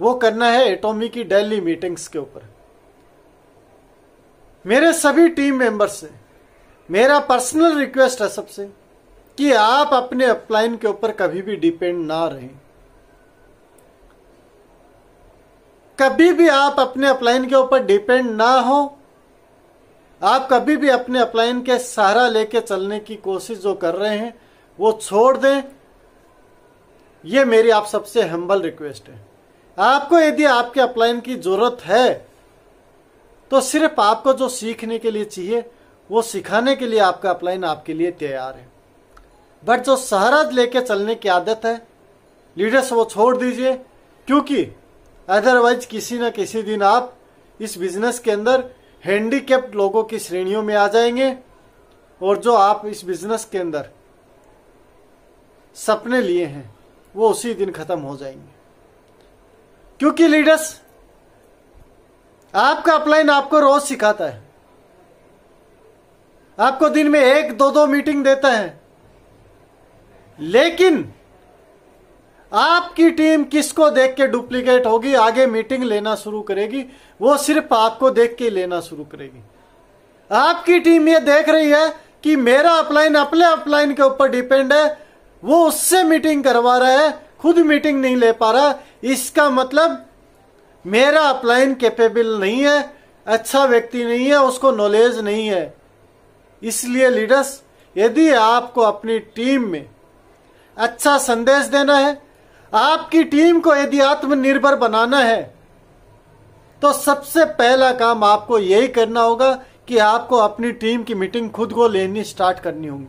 वो करना है एटोमी की डेली मीटिंग्स के ऊपर मेरे सभी टीम मेंबर्स से मेरा पर्सनल रिक्वेस्ट है सबसे कि आप अपने अपलाइन के ऊपर कभी भी डिपेंड ना रहें कभी भी आप अपने अपलाइन के ऊपर डिपेंड ना हो आप कभी भी अपने अपलाइन के सहारा लेके चलने की कोशिश जो कर रहे हैं वो छोड़ दें ये मेरी आप सबसे हम्बल रिक्वेस्ट है आपको यदि आपके अपलाइन की जरूरत है तो सिर्फ आपको जो सीखने के लिए चाहिए वो सिखाने के लिए आपका अपलाइन आपके लिए तैयार है बट जो सहारा लेके चलने की आदत है लीडर्स वो छोड़ दीजिए क्योंकि अदरवाइज किसी न किसी दिन आप इस बिजनेस के अंदर हैंडीकेप्ड लोगों की श्रेणियों में आ जाएंगे और जो आप इस बिजनेस के अंदर सपने लिए हैं वो उसी दिन खत्म हो जाएंगे क्योंकि लीडर्स आपका अपलाइन आपको रोज सिखाता है आपको दिन में एक दो दो मीटिंग देता है लेकिन आपकी टीम किसको देख के डुप्लीकेट होगी आगे मीटिंग लेना शुरू करेगी वो सिर्फ आपको देख के लेना शुरू करेगी आपकी टीम ये देख रही है कि मेरा अपलाइन अपने अपलाइन के ऊपर डिपेंड है वो उससे मीटिंग करवा रहा है खुद मीटिंग नहीं ले पा रहा इसका मतलब मेरा अपलाइन कैपेबल नहीं है अच्छा व्यक्ति नहीं है उसको नॉलेज नहीं है इसलिए लीडर्स यदि आपको अपनी टीम में अच्छा संदेश देना है आपकी टीम को यदि आत्मनिर्भर बनाना है तो सबसे पहला काम आपको यही करना होगा कि आपको अपनी टीम की मीटिंग खुद को लेनी स्टार्ट करनी होगी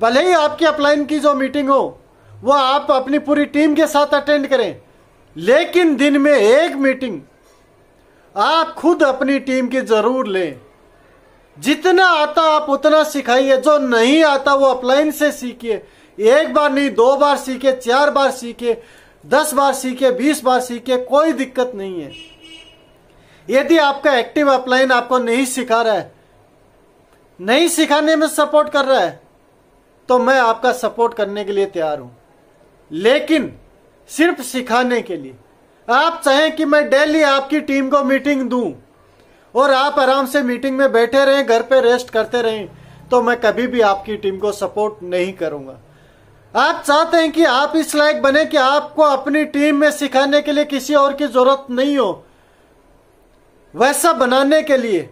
भले ही आपकी अपलाइन की जो मीटिंग हो वो आप अपनी पूरी टीम के साथ अटेंड करें लेकिन दिन में एक मीटिंग आप खुद अपनी टीम की जरूर लें जितना आता आप उतना सिखाइए जो नहीं आता वो अपलाइन से सीखिए एक बार नहीं दो बार सीखे चार बार सीखे दस बार सीखे बीस बार सीखे कोई दिक्कत नहीं है यदि आपका एक्टिव अपलाइन आपको नहीं सिखा रहा है नहीं सिखाने में सपोर्ट कर रहा है तो मैं आपका सपोर्ट करने के लिए तैयार हूं लेकिन सिर्फ सिखाने के लिए आप चाहें कि मैं डेली आपकी टीम को मीटिंग दूं और आप आराम से मीटिंग में बैठे रहें घर पे रेस्ट करते रहें तो मैं कभी भी आपकी टीम को सपोर्ट नहीं करूंगा आप चाहते हैं कि आप इस लायक बने कि आपको अपनी टीम में सिखाने के लिए किसी और की जरूरत नहीं हो वैसा बनाने के लिए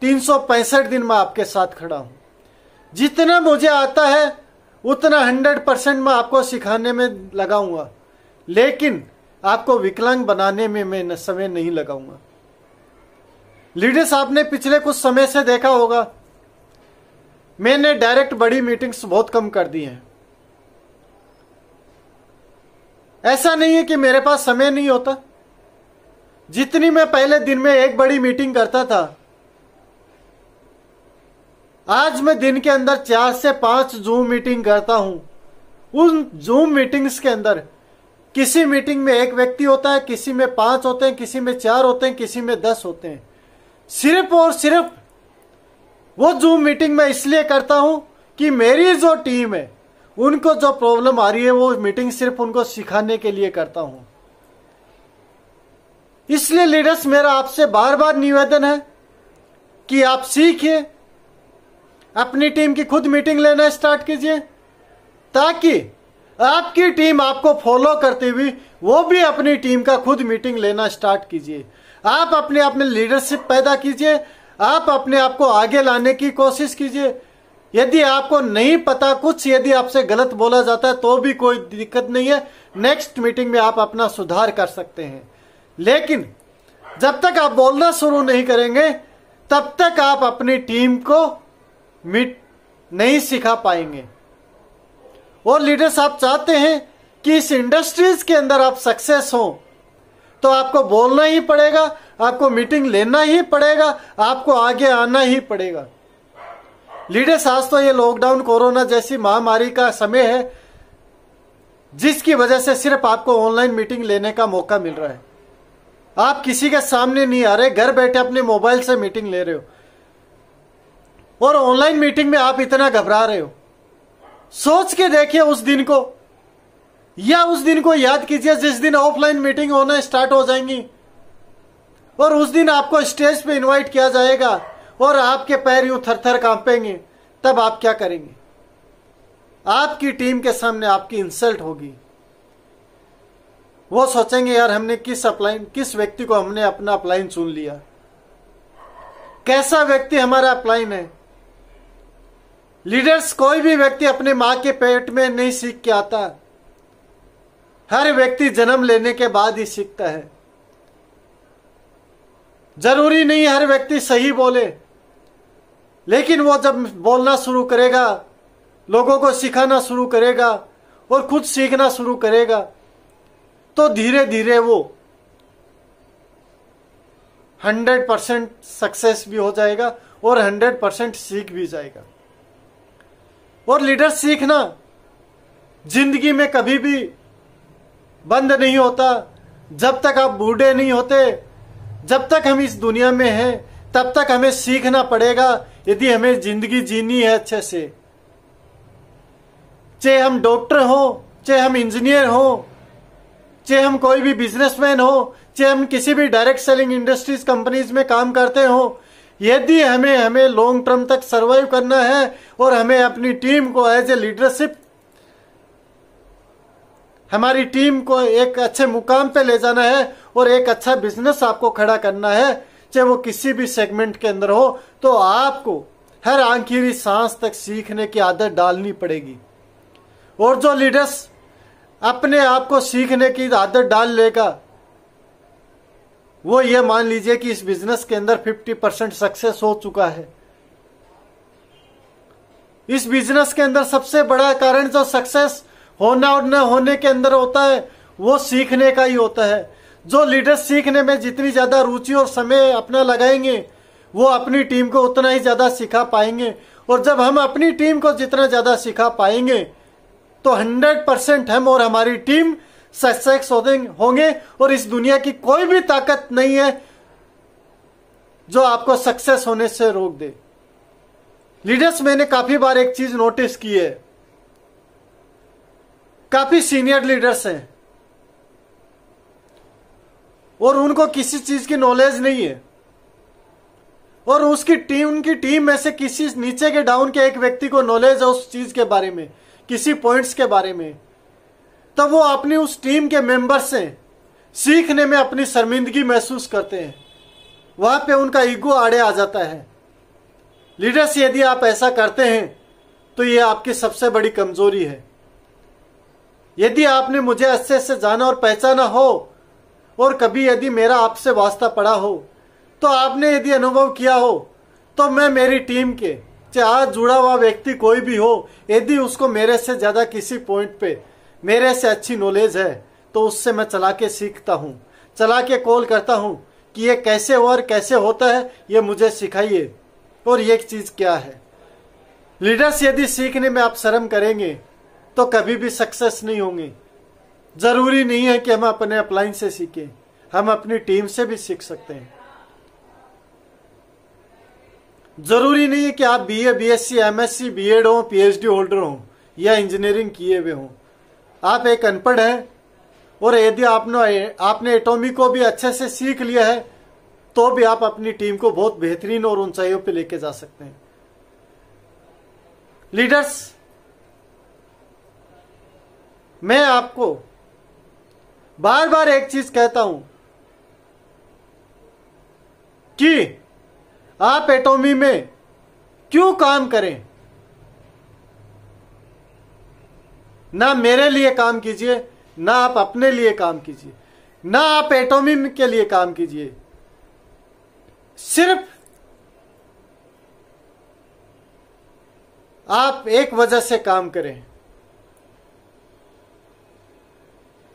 तीन दिन मैं आपके साथ खड़ा हूं जितना मुझे आता है उतना हंड्रेड परसेंट मैं आपको सिखाने में लगाऊंगा लेकिन आपको विकलांग बनाने में मैं समय नहीं लगाऊंगा लीडर्स आपने पिछले कुछ समय से देखा होगा मैंने डायरेक्ट बड़ी मीटिंग्स बहुत कम कर दी हैं ऐसा नहीं है कि मेरे पास समय नहीं होता जितनी मैं पहले दिन में एक बड़ी मीटिंग करता था आज मैं दिन के अंदर चार से पांच जूम मीटिंग करता हूं उन जूम मीटिंग्स के अंदर किसी मीटिंग में एक व्यक्ति होता है किसी में पांच होते हैं किसी में चार होते हैं किसी में दस होते हैं सिर्फ और सिर्फ वो जूम मीटिंग मैं इसलिए करता हूं कि मेरी जो टीम है उनको जो प्रॉब्लम आ रही है वो मीटिंग सिर्फ उनको सिखाने के लिए करता हूं इसलिए लीडर्स मेरा आपसे बार बार निवेदन है कि आप सीखिए अपनी टीम की खुद मीटिंग लेना स्टार्ट कीजिए ताकि आपकी टीम आपको फॉलो करते हुए वो भी अपनी टीम का खुद मीटिंग लेना स्टार्ट कीजिए आप अपने आप में लीडरशिप पैदा कीजिए आप अपने आप को आगे लाने की कोशिश कीजिए यदि आपको नहीं पता कुछ यदि आपसे गलत बोला जाता है तो भी कोई दिक्कत नहीं है नेक्स्ट मीटिंग में आप अपना सुधार कर सकते हैं लेकिन जब तक आप बोलना शुरू नहीं करेंगे तब तक आप अपनी टीम को मिट नहीं सिखा पाएंगे और लीडर्स आप चाहते हैं कि इस इंडस्ट्रीज के अंदर आप सक्सेस हो तो आपको बोलना ही पड़ेगा आपको मीटिंग लेना ही पड़ेगा आपको आगे आना ही पड़ेगा लीडर्स आज तो ये लॉकडाउन कोरोना जैसी महामारी का समय है जिसकी वजह से सिर्फ आपको ऑनलाइन मीटिंग लेने का मौका मिल रहा है आप किसी के सामने नहीं आ रहे घर बैठे अपने मोबाइल से मीटिंग ले रहे हो और ऑनलाइन मीटिंग में आप इतना घबरा रहे हो सोच के देखिए उस दिन को या उस दिन को याद कीजिए जिस दिन ऑफलाइन मीटिंग होना स्टार्ट हो जाएंगी और उस दिन आपको स्टेज पे इनवाइट किया जाएगा और आपके पैर यूं थर थर कांपेंगे तब आप क्या करेंगे आपकी टीम के सामने आपकी इंसल्ट होगी वो सोचेंगे यार हमने किस अपलाइन किस व्यक्ति को हमने अपना अपलाइन चुन लिया कैसा व्यक्ति हमारा अपलाइन है लीडर्स कोई भी व्यक्ति अपने माँ के पेट में नहीं सीख के आता हर व्यक्ति जन्म लेने के बाद ही सीखता है जरूरी नहीं हर व्यक्ति सही बोले लेकिन वो जब बोलना शुरू करेगा लोगों को सिखाना शुरू करेगा और खुद सीखना शुरू करेगा तो धीरे धीरे वो हंड्रेड परसेंट सक्सेस भी हो जाएगा और हंड्रेड परसेंट सीख भी जाएगा और लीडर सीखना जिंदगी में कभी भी बंद नहीं होता जब तक आप बूढ़े नहीं होते जब तक हम इस दुनिया में हैं तब तक हमें सीखना पड़ेगा यदि हमें जिंदगी जीनी है अच्छे से चाहे हम डॉक्टर हो चाहे हम इंजीनियर हो चाहे हम कोई भी बिजनेसमैन हो चाहे हम किसी भी डायरेक्ट सेलिंग इंडस्ट्रीज कंपनीज में काम करते हो यदि हमें हमें लॉन्ग टर्म तक सरवाइव करना है और हमें अपनी टीम को एज ए लीडरशिप हमारी टीम को एक अच्छे मुकाम पे ले जाना है और एक अच्छा बिजनेस आपको खड़ा करना है चाहे वो किसी भी सेगमेंट के अंदर हो तो आपको हर आखिरी सांस तक सीखने की आदत डालनी पड़ेगी और जो लीडर्स अपने आप को सीखने की आदत डाल लेगा वो ये मान लीजिए कि इस बिजनेस के अंदर 50 परसेंट सक्सेस हो चुका है इस बिजनेस के अंदर सबसे बड़ा कारण जो सक्सेस होना और न होने के अंदर होता है वो सीखने का ही होता है जो लीडर सीखने में जितनी ज़्यादा रुचि और समय अपना लगाएंगे वो अपनी टीम को उतना ही ज़्यादा सिखा पाएंगे और जब हम अपनी टीम को जितना ज़्यादा सिखा पाएंगे तो 100 परसेंट हम और हमारी टीम सशक्त होंगे और इस दुनिया की कोई भी ताकत नहीं है जो आपको सक्सेस होने से रोक दे लीडर्स मैंने काफी बार एक चीज नोटिस की है काफी सीनियर लीडर्स हैं और उनको किसी चीज की नॉलेज नहीं है और उसकी टीम उनकी टीम में से किसी नीचे के डाउन के एक व्यक्ति को नॉलेज है उस चीज के बारे में किसी पॉइंट्स के बारे में तब तो वो अपनी उस टीम के मेंबर से सीखने में अपनी शर्मिंदगी महसूस करते हैं वहाँ पे उनका ईगो आड़े आ जाता है लीडर्स यदि आप ऐसा करते हैं तो ये आपकी सबसे बड़ी कमजोरी है यदि आपने मुझे अच्छे से जाना और पहचाना हो और कभी यदि मेरा आपसे वास्ता पड़ा हो तो आपने यदि अनुभव किया हो तो मैं मेरी टीम के चाहे जुड़ा हुआ व्यक्ति कोई भी हो यदि उसको मेरे से ज़्यादा किसी पॉइंट पे मेरे से अच्छी नॉलेज है तो उससे मैं चला के सीखता हूँ चला के कॉल करता हूँ कि ये कैसे और कैसे होता है ये मुझे सिखाइए और ये चीज़ क्या है लीडर्स यदि सीखने में आप शर्म करेंगे तो कभी भी सक्सेस नहीं होंगे ज़रूरी नहीं है कि हम अपने अपलाइन से सीखें हम अपनी टीम से भी सीख सकते हैं जरूरी नहीं है कि आप बीए, बीएससी, एमएससी, बीएड हो पीएचडी होल्डर हो या इंजीनियरिंग किए हुए हों आप एक अनपढ़ हैं और यदि आपने आपने एटॉमी को भी अच्छे से सीख लिया है तो भी आप अपनी टीम को बहुत बेहतरीन और ऊंचाइयों पे लेके जा सकते हैं लीडर्स मैं आपको बार बार एक चीज कहता हूं कि आप एटॉमी में क्यों काम करें ना मेरे लिए काम कीजिए ना आप अपने लिए काम कीजिए ना आप एटोमी के लिए काम कीजिए सिर्फ आप एक वजह से काम करें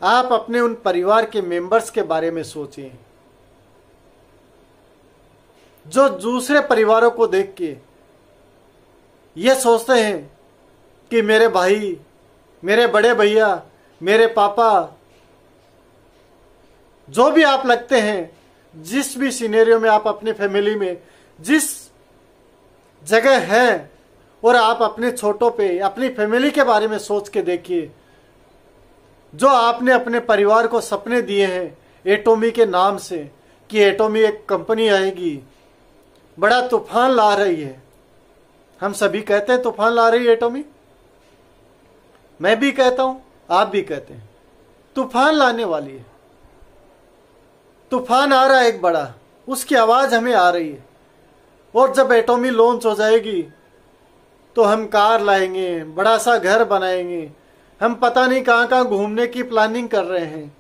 आप अपने उन परिवार के मेंबर्स के बारे में सोचिए जो दूसरे परिवारों को देख के ये सोचते हैं कि मेरे भाई मेरे बड़े भैया मेरे पापा जो भी आप लगते हैं जिस भी सिनेरियो में आप अपने फैमिली में जिस जगह हैं और आप अपने छोटों पे अपनी फैमिली के बारे में सोच के देखिए जो आपने अपने परिवार को सपने दिए हैं एटोमी के नाम से कि एटोमी एक कंपनी आएगी बड़ा तूफान ला रही है हम सभी कहते हैं तूफान ला रही है एटोमी मैं भी कहता हूं आप भी कहते हैं तूफान लाने वाली है तूफान आ रहा है एक बड़ा उसकी आवाज हमें आ रही है और जब एटोमी लॉन्च हो जाएगी तो हम कार लाएंगे बड़ा सा घर बनाएंगे हम पता नहीं कहाँ कहाँ घूमने की प्लानिंग कर रहे हैं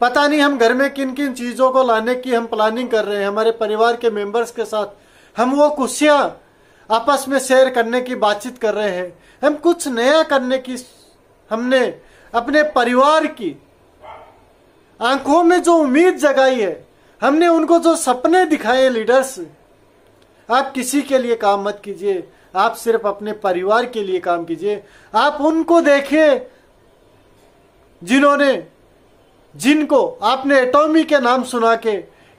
पता नहीं हम घर में किन किन चीज़ों को लाने की हम प्लानिंग कर रहे हैं हमारे परिवार के मेंबर्स के साथ हम वो कुर्सियाँ आपस में शेयर करने की बातचीत कर रहे हैं हम कुछ नया करने की हमने अपने परिवार की आंखों में जो उम्मीद जगाई है हमने उनको जो सपने दिखाए लीडर्स आप किसी के लिए काम मत कीजिए आप सिर्फ अपने परिवार के लिए काम कीजिए आप उनको देखिए जिन्होंने जिनको आपने एटॉमी के नाम सुना के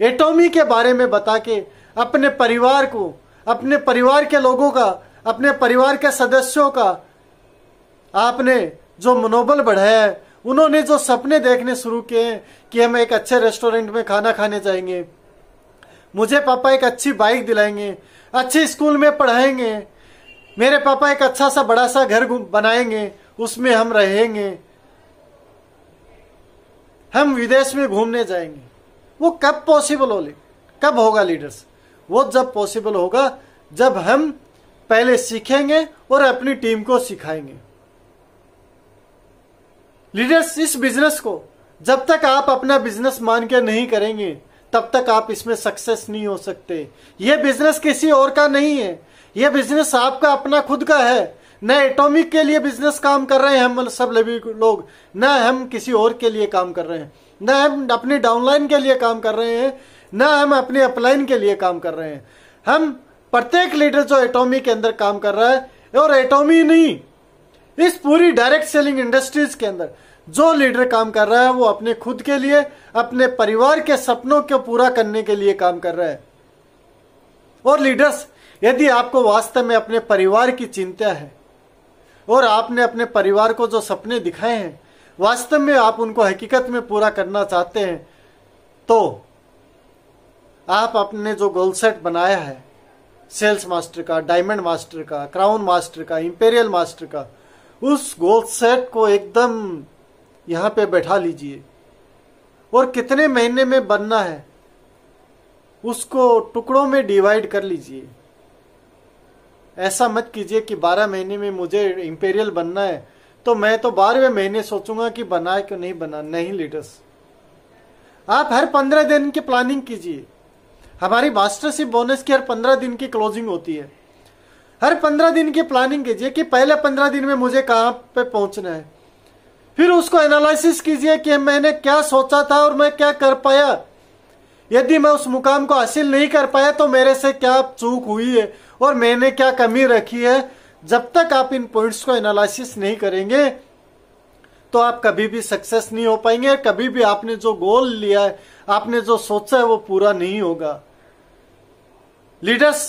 एटॉमी के बारे में बता के अपने परिवार को अपने परिवार के लोगों का अपने परिवार के सदस्यों का आपने जो मनोबल बढ़ाया है उन्होंने जो सपने देखने शुरू किए हैं कि हम एक अच्छे रेस्टोरेंट में खाना खाने जाएंगे मुझे पापा एक अच्छी बाइक दिलाएंगे अच्छे स्कूल में पढ़ाएंगे मेरे पापा एक अच्छा सा बड़ा सा घर बनाएंगे उसमें हम रहेंगे हम विदेश में घूमने जाएंगे वो कब पॉसिबल हो ले कब होगा लीडर्स वो जब पॉसिबल होगा जब हम पहले सीखेंगे और अपनी टीम को सिखाएंगे लीडर्स इस बिजनेस को जब तक आप अपना बिजनेस मान के नहीं करेंगे तब तक आप इसमें सक्सेस नहीं हो सकते ये बिजनेस किसी और का नहीं है ये बिजनेस आपका अपना खुद का है न एटॉमिक के लिए बिजनेस काम कर रहे हैं हम सब लोग न हम किसी और के लिए काम कर रहे हैं न हम अपने डाउनलाइन के लिए काम कर रहे हैं ना हम अपने अपलाइन के लिए काम कर रहे हैं हम प्रत्येक लीडर जो एटॉमी के अंदर काम कर रहा है और एटॉमी नहीं इस पूरी डायरेक्ट सेलिंग इंडस्ट्रीज के अंदर जो लीडर काम कर रहा है वो अपने खुद के लिए अपने परिवार के सपनों को पूरा करने के लिए काम कर रहा है और लीडर्स यदि आपको वास्तव में अपने परिवार की चिंता है और आपने अपने परिवार को जो सपने दिखाए हैं वास्तव में आप उनको हकीकत में पूरा करना चाहते हैं तो आप अपने जो गोल सेट बनाया है सेल्स मास्टर का डायमंड मास्टर का क्राउन मास्टर का इंपेरियल मास्टर का उस गोल सेट को एकदम यहां पे बैठा लीजिए और कितने महीने में बनना है उसको टुकड़ों में डिवाइड कर लीजिए ऐसा मत कीजिए कि 12 महीने में मुझे इंपेरियल बनना है तो मैं तो बारहवें महीने सोचूंगा कि बना क्यों नहीं बना नहीं लीडर्स आप हर पंद्रह दिन की प्लानिंग कीजिए हमारी मास्टरशिप बोनस की हर पंद्रह दिन की क्लोजिंग होती है हर पंद्रह दिन की प्लानिंग कीजिए कि पहले पंद्रह दिन में मुझे कहाँ पे पहुंचना है फिर उसको एनालिसिस कीजिए कि मैंने क्या सोचा था और मैं क्या कर पाया यदि मैं उस मुकाम को हासिल नहीं कर पाया तो मेरे से क्या चूक हुई है और मैंने क्या कमी रखी है जब तक आप इन पॉइंट्स को एनालिसिस नहीं करेंगे तो आप कभी भी सक्सेस नहीं हो पाएंगे कभी भी आपने जो गोल लिया है आपने जो सोचा है वो पूरा नहीं होगा लीडर्स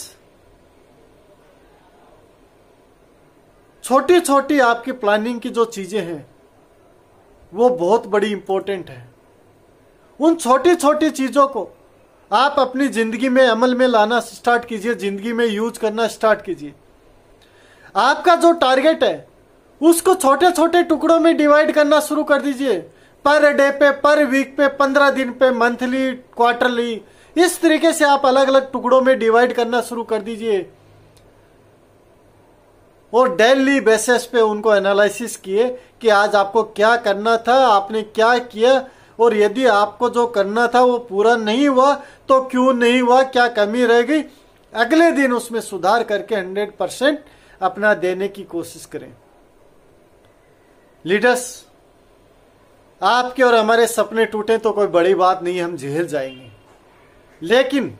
छोटी छोटी आपकी प्लानिंग की जो चीजें हैं वो बहुत बड़ी इंपॉर्टेंट है उन छोटी छोटी चीजों को आप अपनी जिंदगी में अमल में लाना स्टार्ट कीजिए जिंदगी में यूज करना स्टार्ट कीजिए आपका जो टारगेट है उसको छोटे छोटे टुकड़ों में डिवाइड करना शुरू कर दीजिए पर डे पे पर वीक पे पंद्रह दिन पे मंथली क्वार्टरली इस तरीके से आप अलग अलग टुकड़ों में डिवाइड करना शुरू कर दीजिए और डेली बेसिस पे उनको एनालिसिस किए कि आज आपको क्या करना था आपने क्या किया और यदि आपको जो करना था वो पूरा नहीं हुआ तो क्यों नहीं हुआ क्या कमी रह गई अगले दिन उसमें सुधार करके हंड्रेड परसेंट अपना देने की कोशिश करें लीडर्स आपके और हमारे सपने टूटे तो कोई बड़ी बात नहीं हम झेल जाएंगे लेकिन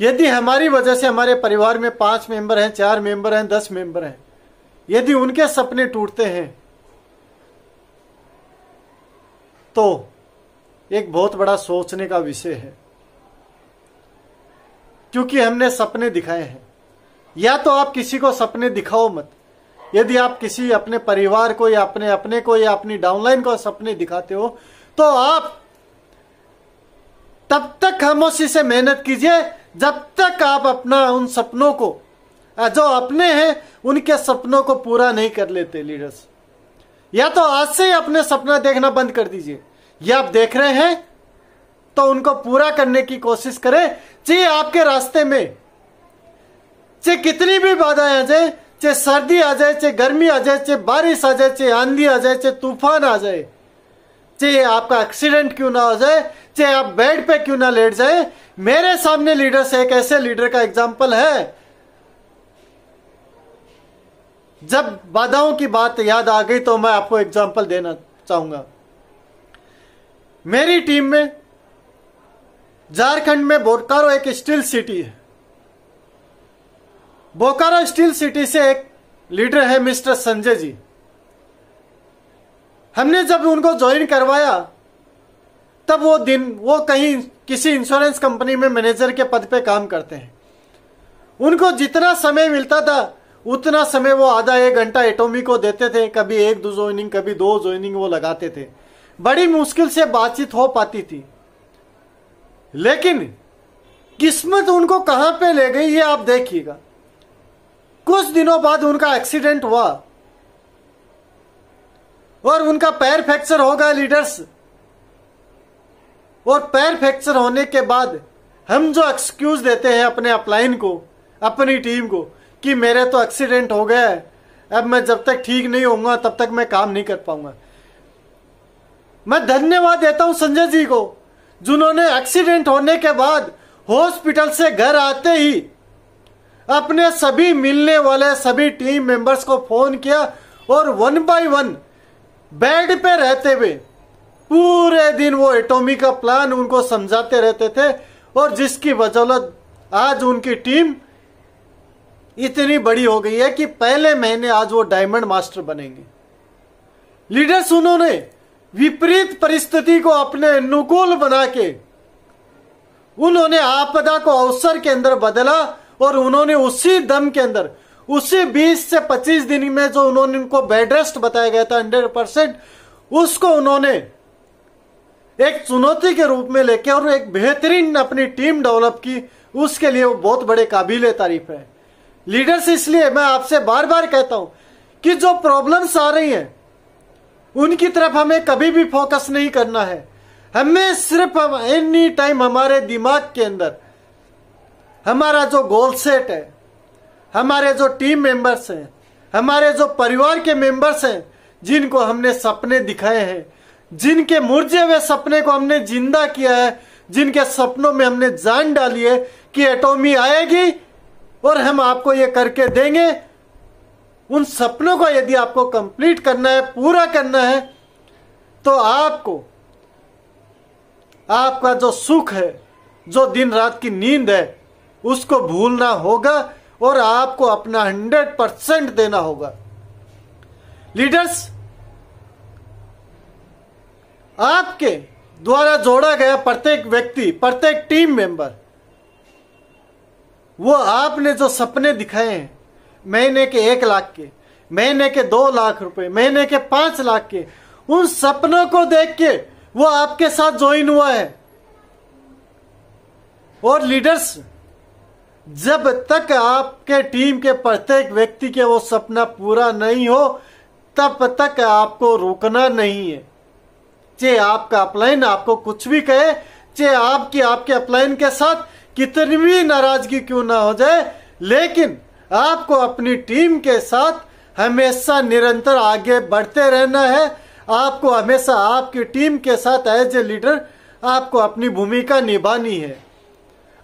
यदि हमारी वजह से हमारे परिवार में पांच मेंबर हैं चार मेंबर हैं दस मेंबर हैं यदि उनके सपने टूटते हैं तो एक बहुत बड़ा सोचने का विषय है क्योंकि हमने सपने दिखाए हैं या तो आप किसी को सपने दिखाओ मत यदि आप किसी अपने परिवार को या अपने अपने को या अपनी डाउनलाइन को सपने दिखाते हो तो आप तब तक खामोशी से मेहनत कीजिए जब तक आप अपना उन सपनों को जो अपने हैं उनके सपनों को पूरा नहीं कर लेते लीडर्स या तो आज से ही अपने सपना देखना बंद कर दीजिए या आप देख रहे हैं तो उनको पूरा करने की कोशिश करें चाहे आपके रास्ते में चाहे कितनी भी बाधाएं आ जाए चाहे सर्दी आ जाए चाहे गर्मी आ जाए चाहे बारिश आ जाए चाहे आंधी आ जाए चाहे तूफान आ जाए चाहे आपका एक्सीडेंट क्यों ना हो जाए चाहे आप बेड पे क्यों ना लेट जाए मेरे सामने लीडर्स एक ऐसे लीडर का एग्जाम्पल है जब बाधाओं की बात याद आ गई तो मैं आपको एग्जाम्पल देना चाहूंगा मेरी टीम में झारखंड में बोकारो एक स्टील सिटी है बोकारो स्टील सिटी से एक लीडर है मिस्टर संजय जी हमने जब उनको ज्वाइन करवाया तब वो दिन वो कहीं किसी इंश्योरेंस कंपनी में मैनेजर के पद पे काम करते हैं उनको जितना समय मिलता था उतना समय वो आधा एक घंटा एटोमी को देते थे कभी एक दो ज्वाइनिंग कभी दो ज्वाइनिंग वो लगाते थे बड़ी मुश्किल से बातचीत हो पाती थी लेकिन किस्मत उनको कहां पे ले गई ये आप देखिएगा कुछ दिनों बाद उनका एक्सीडेंट हुआ और उनका पैर फ्रैक्चर होगा लीडर्स और पैर फ्रैक्चर होने के बाद हम जो एक्सक्यूज देते हैं अपने अपलाइन को अपनी टीम को कि मेरे तो एक्सीडेंट हो गया है अब मैं जब तक ठीक नहीं होऊंगा तब तक मैं काम नहीं कर पाऊंगा मैं धन्यवाद देता हूं संजय जी को जिन्होंने एक्सीडेंट होने के बाद हॉस्पिटल से घर आते ही अपने सभी मिलने वाले सभी टीम मेंबर्स को फोन किया और वन बाय वन बेड पे रहते हुए पूरे दिन वो एटोमी का प्लान उनको समझाते रहते थे और जिसकी बदौलत आज उनकी टीम इतनी बड़ी हो गई है कि पहले महीने आज वो डायमंड मास्टर बनेंगे लीडर्स उन्होंने विपरीत परिस्थिति को अपने अनुकूल बना के उन्होंने आपदा को अवसर के अंदर बदला और उन्होंने उसी दम के अंदर उसी 20 से 25 दिन में जो उन्होंने उनको बेड रेस्ट बताया गया था 100 परसेंट उसको उन्होंने एक चुनौती के रूप में लेके और एक बेहतरीन अपनी टीम डेवलप की उसके लिए वो बहुत बड़े काबिल तारीफ है लीडर्स इसलिए मैं आपसे बार बार कहता हूं कि जो प्रॉब्लम्स आ रही हैं उनकी तरफ हमें कभी भी फोकस नहीं करना है हमें सिर्फ हम एनी टाइम हमारे दिमाग के अंदर हमारा जो गोल सेट है हमारे जो टीम मेंबर्स हैं हमारे जो परिवार के मेंबर्स हैं जिनको हमने सपने दिखाए हैं जिनके मुरझे हुए सपने को हमने जिंदा किया है जिनके सपनों में हमने जान डाली है कि एटोमी आएगी और हम आपको ये करके देंगे उन सपनों को यदि आपको कंप्लीट करना है पूरा करना है तो आपको आपका जो सुख है जो दिन रात की नींद है उसको भूलना होगा और आपको अपना हंड्रेड परसेंट देना होगा लीडर्स आपके द्वारा जोड़ा गया प्रत्येक व्यक्ति प्रत्येक टीम मेंबर वो आपने जो सपने दिखाए हैं महीने के एक लाख के महीने के दो लाख रुपए महीने के पांच लाख के उन सपनों को देख के वो आपके साथ ज्वाइन हुआ है और लीडर्स जब तक आपके टीम के प्रत्येक व्यक्ति के वो सपना पूरा नहीं हो तब तक आपको रोकना नहीं है चाहे आपका अपलाइन आपको कुछ भी कहे चाहे आपकी आपके अपलाइन के साथ कितनी भी नाराजगी क्यों ना हो जाए लेकिन आपको अपनी टीम के साथ हमेशा निरंतर आगे बढ़ते रहना है आपको हमेशा आपकी टीम के साथ एज ए लीडर आपको अपनी भूमिका निभानी है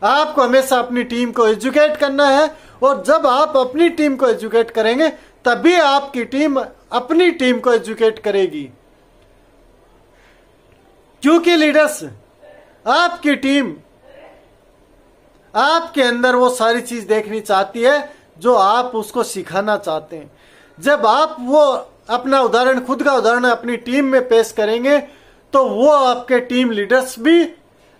आपको हमेशा अपनी टीम को एजुकेट करना है और जब आप अपनी टीम को एजुकेट करेंगे तभी आपकी टीम अपनी टीम को एजुकेट करेगी क्योंकि लीडर्स आपकी टीम आपके अंदर वो सारी चीज देखनी चाहती है जो आप उसको सिखाना चाहते हैं जब आप वो अपना उदाहरण खुद का उदाहरण अपनी टीम में पेश करेंगे तो वो आपके टीम लीडर्स भी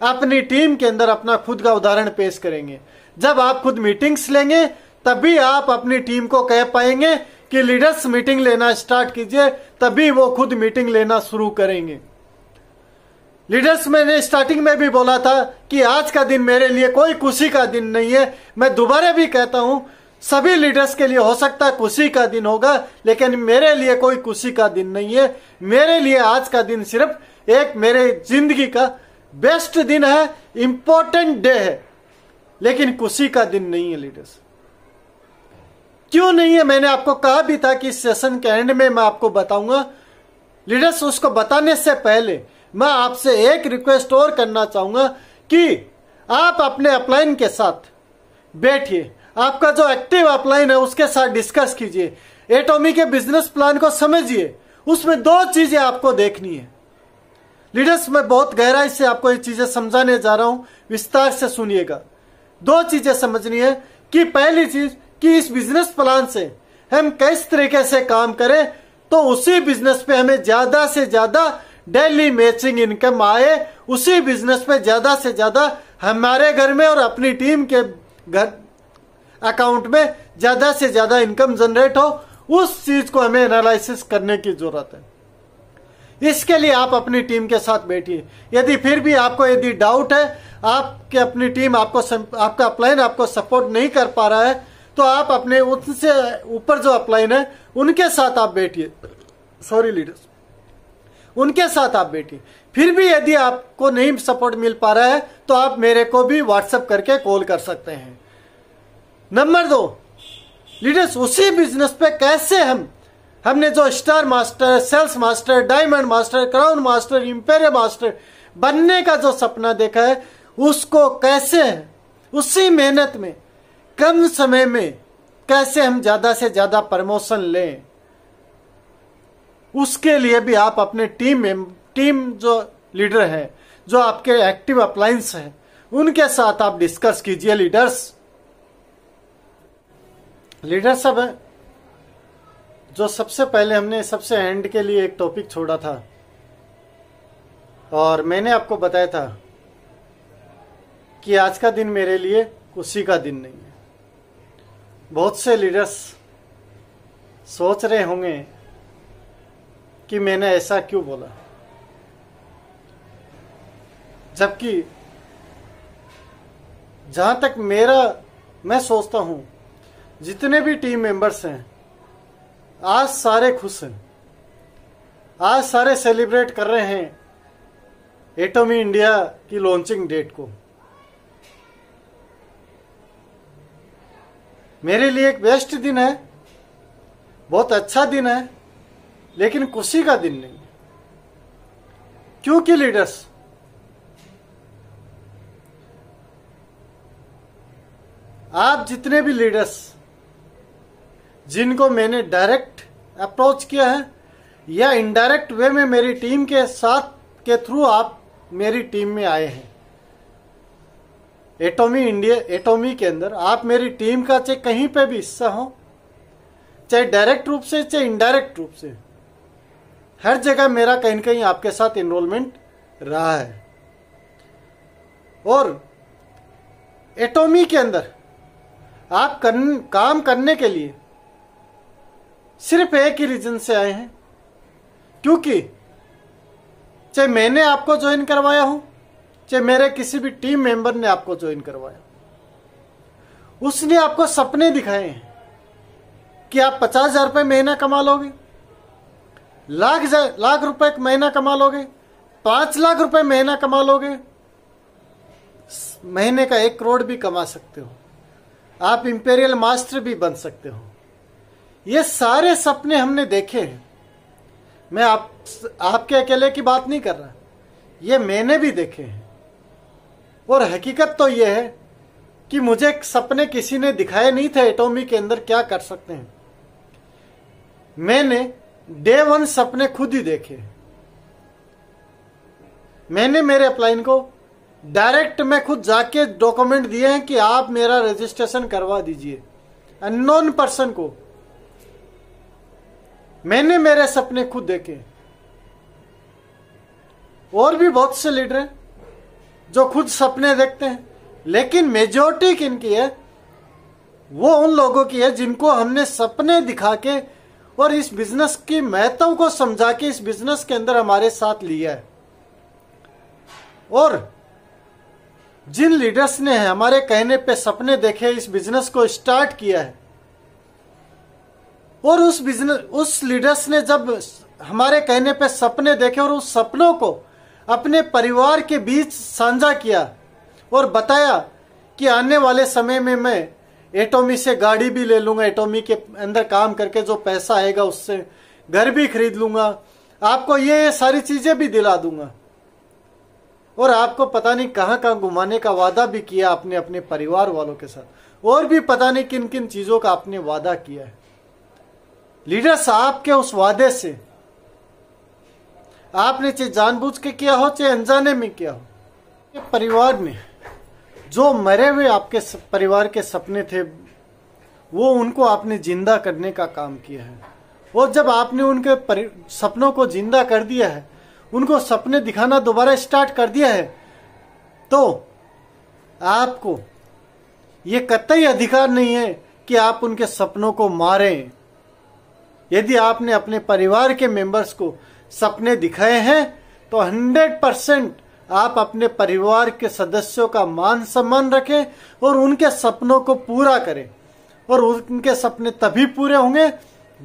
अपनी टीम के अंदर अपना खुद का उदाहरण पेश करेंगे जब आप खुद मीटिंग्स लेंगे तभी आप अपनी टीम को कह पाएंगे कि लीडर्स मीटिंग लेना स्टार्ट कीजिए तभी वो खुद मीटिंग लेना शुरू करेंगे लीडर्स मैंने स्टार्टिंग में भी बोला था कि आज का दिन मेरे लिए कोई खुशी का दिन नहीं है मैं दोबारा भी कहता हूं सभी लीडर्स के लिए हो सकता है खुशी का दिन होगा लेकिन मेरे लिए कोई खुशी का दिन नहीं है मेरे लिए आज का दिन सिर्फ एक मेरे जिंदगी का बेस्ट दिन है इंपॉर्टेंट डे है लेकिन खुशी का दिन नहीं है लीडर्स क्यों नहीं है मैंने आपको कहा भी था कि इस सेशन के एंड में मैं आपको बताऊंगा लीडर्स उसको बताने से पहले मैं आपसे एक रिक्वेस्ट और करना चाहूंगा कि आप अपने अपलाइन के साथ बैठिए आपका जो एक्टिव अपलाइन है उसके साथ डिस्कस कीजिए एटोमी के बिजनेस प्लान को समझिए उसमें दो चीजें आपको देखनी है लीडर्स मैं बहुत गहराई से आपको ये चीजें समझाने जा रहा हूं विस्तार से सुनिएगा दो चीजें समझनी है कि पहली चीज कि इस बिजनेस प्लान से हम किस तरीके से काम करें तो उसी बिजनेस पे हमें ज्यादा से ज्यादा डेली मैचिंग इनकम आए उसी बिजनेस पे ज्यादा से ज्यादा हमारे घर में और अपनी टीम के घर अकाउंट में ज्यादा से ज्यादा इनकम जनरेट हो उस चीज को हमें एनालिसिस करने की जरूरत है इसके लिए आप अपनी टीम के साथ बैठिए यदि फिर भी आपको यदि डाउट है आपके अपनी टीम आपको आपका अपलाइन आपको सपोर्ट नहीं कर पा रहा है तो आप अपने उनसे ऊपर जो अपलाइन है उनके साथ आप बैठिए सॉरी लीडर्स उनके साथ आप बैठिए फिर भी यदि आपको नहीं सपोर्ट मिल पा रहा है तो आप मेरे को भी व्हाट्सएप करके कॉल कर सकते हैं नंबर दो लीडर्स उसी बिजनेस पे कैसे हम हमने जो star master sales master diamond master crown master imperial master बनने का जो सपना देखा है उसको कैसे उसी मेहनत में कम समय में कैसे हम ज्यादा से ज्यादा प्रमोशन लें उसके लिए भी आप अपने टीम में टीम जो लीडर है जो आपके एक्टिव अप्लायंस हैं उनके साथ आप डिस्कस कीजिए लीडर्स लीडर सब है जो सबसे पहले हमने सबसे एंड के लिए एक टॉपिक छोड़ा था और मैंने आपको बताया था कि आज का दिन मेरे लिए खुशी का दिन नहीं है बहुत से लीडर्स सोच रहे होंगे कि मैंने ऐसा क्यों बोला जबकि जहां तक मेरा मैं सोचता हूं जितने भी टीम मेंबर्स हैं आज सारे खुश हैं आज सारे सेलिब्रेट कर रहे हैं एटोमी इंडिया की लॉन्चिंग डेट को मेरे लिए एक बेस्ट दिन है बहुत अच्छा दिन है लेकिन खुशी का दिन नहीं क्योंकि लीडर्स आप जितने भी लीडर्स जिनको मैंने डायरेक्ट अप्रोच किया है या इनडायरेक्ट वे में मेरी टीम के साथ के थ्रू आप मेरी टीम में आए हैं एटोमी इंडिया एटोमी के अंदर आप मेरी टीम का चाहे कहीं पे भी हिस्सा हो चाहे डायरेक्ट रूप से चाहे इनडायरेक्ट रूप से हर जगह मेरा कहीं कहीं आपके साथ इनरोलमेंट रहा है और एटोमी के अंदर आप कन, काम करने के लिए सिर्फ एक ही रीजन से आए हैं क्योंकि चाहे मैंने आपको ज्वाइन करवाया हो चाहे मेरे किसी भी टीम मेंबर ने आपको ज्वाइन करवाया उसने आपको सपने दिखाए हैं कि आप पचास हजार रुपये महीना कमा लोगे लाख लाख रुपए महीना कमा लोगे पांच लाख रुपए महीना कमा लोगे महीने का एक करोड़ भी कमा सकते हो आप इंपेरियल मास्टर भी बन सकते हो ये सारे सपने हमने देखे हैं मैं आप आपके अकेले की बात नहीं कर रहा ये मैंने भी देखे हैं और हकीकत तो ये है कि मुझे सपने किसी ने दिखाए नहीं थे एटोमी के अंदर क्या कर सकते हैं मैंने डे वन सपने खुद ही देखे मैंने मेरे अप्लाइन को डायरेक्ट मैं खुद जाके डॉक्यूमेंट दिए हैं कि आप मेरा रजिस्ट्रेशन करवा दीजिए अननोन पर्सन को मैंने मेरे सपने खुद देखे और भी बहुत से लीडर हैं जो खुद सपने देखते हैं लेकिन मेजोरिटी किन की है वो उन लोगों की है जिनको हमने सपने दिखा के और इस बिजनेस की महत्व को समझा के इस बिजनेस के अंदर हमारे साथ लिया है और जिन लीडर्स ने हमारे कहने पे सपने देखे इस बिजनेस को स्टार्ट किया है और उस बिजनेस उस लीडर्स ने जब हमारे कहने पे सपने देखे और उस सपनों को अपने परिवार के बीच साझा किया और बताया कि आने वाले समय में मैं एटोमी से गाड़ी भी ले लूंगा एटोमी के अंदर काम करके जो पैसा आएगा उससे घर भी खरीद लूंगा आपको ये, ये सारी चीज़ें भी दिला दूंगा और आपको पता नहीं कहाँ कहाँ घुमाने का वादा भी किया आपने अपने परिवार वालों के साथ और भी पता नहीं किन किन चीज़ों का आपने वादा किया है लीडर साहब के उस वादे से आपने चाहे जानबूझ के किया हो चाहे अनजाने में किया हो परिवार में जो मरे हुए आपके परिवार के सपने थे वो उनको आपने जिंदा करने का काम किया है और जब आपने उनके सपनों को जिंदा कर दिया है उनको सपने दिखाना दोबारा स्टार्ट कर दिया है तो आपको ये कतई अधिकार नहीं है कि आप उनके सपनों को मारें यदि आपने अपने परिवार के मेंबर्स को सपने दिखाए हैं तो 100 परसेंट आप अपने परिवार के सदस्यों का मान सम्मान रखें और उनके सपनों को पूरा करें और उनके सपने तभी पूरे होंगे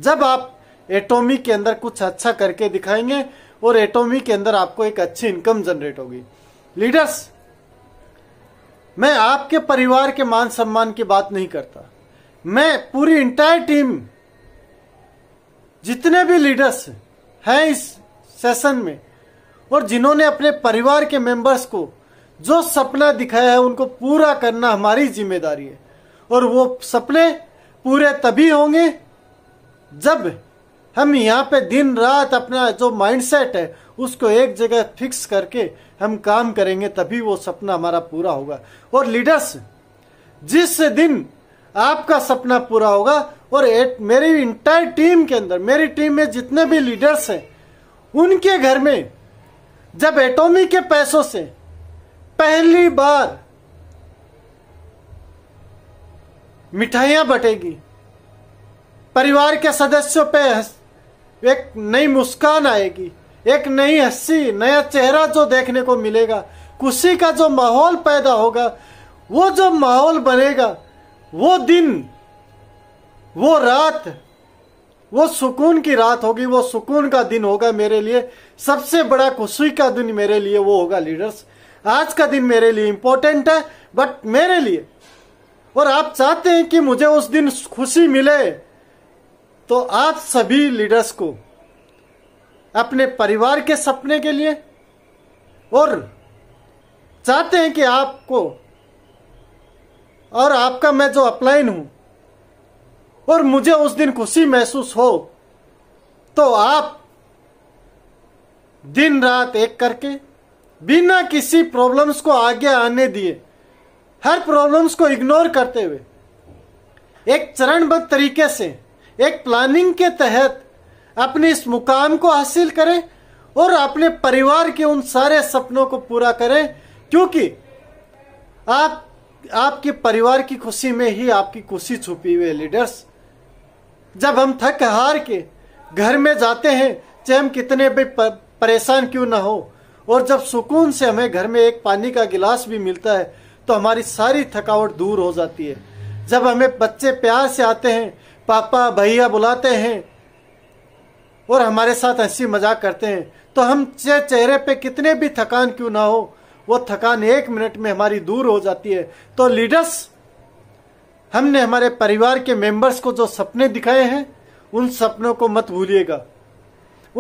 जब आप एटोमी के अंदर कुछ अच्छा करके दिखाएंगे और एटोमी के अंदर आपको एक अच्छी इनकम जनरेट होगी लीडर्स मैं आपके परिवार के मान सम्मान की बात नहीं करता मैं पूरी इंटायर टीम जितने भी लीडर्स हैं इस सेशन में और जिन्होंने अपने परिवार के मेंबर्स को जो सपना दिखाया है उनको पूरा करना हमारी जिम्मेदारी है और वो सपने पूरे तभी होंगे जब हम यहाँ पे दिन रात अपना जो माइंडसेट है उसको एक जगह फिक्स करके हम काम करेंगे तभी वो सपना हमारा पूरा होगा और लीडर्स जिस दिन आपका सपना पूरा होगा और एट मेरी इंटायर टीम के अंदर मेरी टीम में जितने भी लीडर्स हैं उनके घर में जब एटोमी के पैसों से पहली बार मिठाइयां बटेगी परिवार के सदस्यों पे एक नई मुस्कान आएगी एक नई हंसी नया चेहरा जो देखने को मिलेगा खुशी का जो माहौल पैदा होगा वो जो माहौल बनेगा वो दिन वो रात वो सुकून की रात होगी वो सुकून का दिन होगा मेरे लिए सबसे बड़ा खुशी का दिन मेरे लिए वो होगा लीडर्स आज का दिन मेरे लिए इंपॉर्टेंट है बट मेरे लिए और आप चाहते हैं कि मुझे उस दिन खुशी मिले तो आप सभी लीडर्स को अपने परिवार के सपने के लिए और चाहते हैं कि आपको और आपका मैं जो अपलाइन हूं और मुझे उस दिन खुशी महसूस हो तो आप दिन रात एक करके बिना किसी प्रॉब्लम्स को आगे आने दिए हर प्रॉब्लम्स को इग्नोर करते हुए एक चरणबद्ध तरीके से एक प्लानिंग के तहत अपने इस मुकाम को हासिल करें और अपने परिवार के उन सारे सपनों को पूरा करें क्योंकि आप आपके परिवार की खुशी में ही आपकी खुशी छुपी हुई है लीडर्स जब हम थक हार के घर में जाते हैं चाहे हम कितने भी परेशान क्यों ना हो और जब सुकून से हमें घर में एक पानी का गिलास भी मिलता है तो हमारी सारी थकावट दूर हो जाती है जब हमें बच्चे प्यार से आते हैं पापा भैया बुलाते हैं और हमारे साथ हंसी मजाक करते हैं तो हम चेहरे पे कितने भी थकान क्यों ना हो वो थकान एक मिनट में हमारी दूर हो जाती है तो लीडर्स हमने हमारे परिवार के मेंबर्स को जो सपने दिखाए हैं उन सपनों को मत भूलिएगा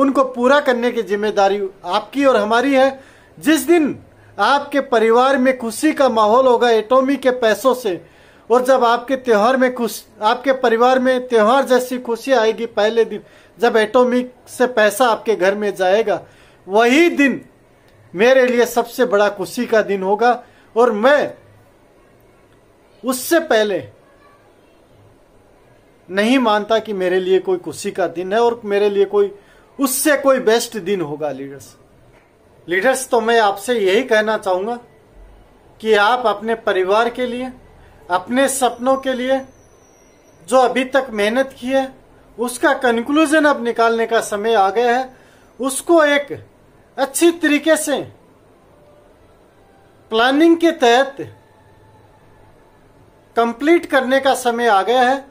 उनको पूरा करने की जिम्मेदारी आपकी और हमारी है जिस दिन आपके परिवार में खुशी का माहौल होगा एटोमी के पैसों से और जब आपके त्यौहार में खुश आपके परिवार में त्यौहार जैसी खुशी आएगी पहले दिन जब एटोमिक से पैसा आपके घर में जाएगा वही दिन मेरे लिए सबसे बड़ा खुशी का दिन होगा और मैं उससे पहले नहीं मानता कि मेरे लिए कोई खुशी का दिन है और मेरे लिए कोई उससे कोई बेस्ट दिन होगा लीडर्स लीडर्स तो मैं आपसे यही कहना चाहूंगा कि आप अपने परिवार के लिए अपने सपनों के लिए जो अभी तक मेहनत की है उसका कंक्लूजन अब निकालने का समय आ गया है उसको एक अच्छी तरीके से प्लानिंग के तहत कंप्लीट करने का समय आ गया है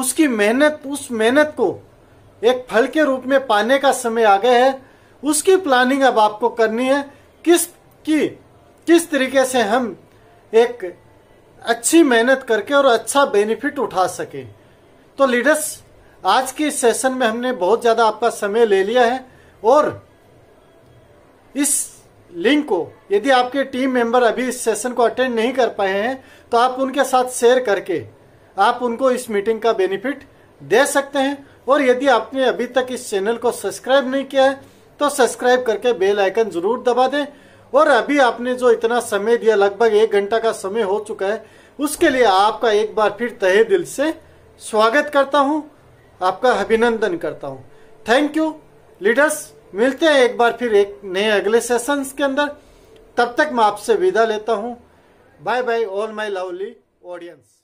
उसकी मेहनत उस मेहनत को एक फल के रूप में पाने का समय आ गया है उसकी प्लानिंग अब आपको करनी है किस की किस तरीके से हम एक अच्छी मेहनत करके और अच्छा बेनिफिट उठा सके तो लीडर्स आज के सेशन में हमने बहुत ज़्यादा आपका समय ले लिया है और इस लिंक को यदि आपके टीम मेंबर अभी इस सेशन को अटेंड नहीं कर पाए हैं तो आप उनके साथ शेयर करके आप उनको इस मीटिंग का बेनिफिट दे सकते हैं और यदि आपने अभी तक इस चैनल को सब्सक्राइब नहीं किया है तो सब्सक्राइब करके बेल आइकन जरूर दबा दें और अभी आपने जो इतना समय दिया लगभग एक घंटा का समय हो चुका है उसके लिए आपका एक बार फिर तहे दिल से स्वागत करता हूं आपका अभिनंदन करता हूं थैंक यू लीडर्स मिलते हैं एक बार फिर एक नए अगले सेशंस के अंदर तब तक मैं आपसे विदा लेता हूँ bye bye all my lovely audience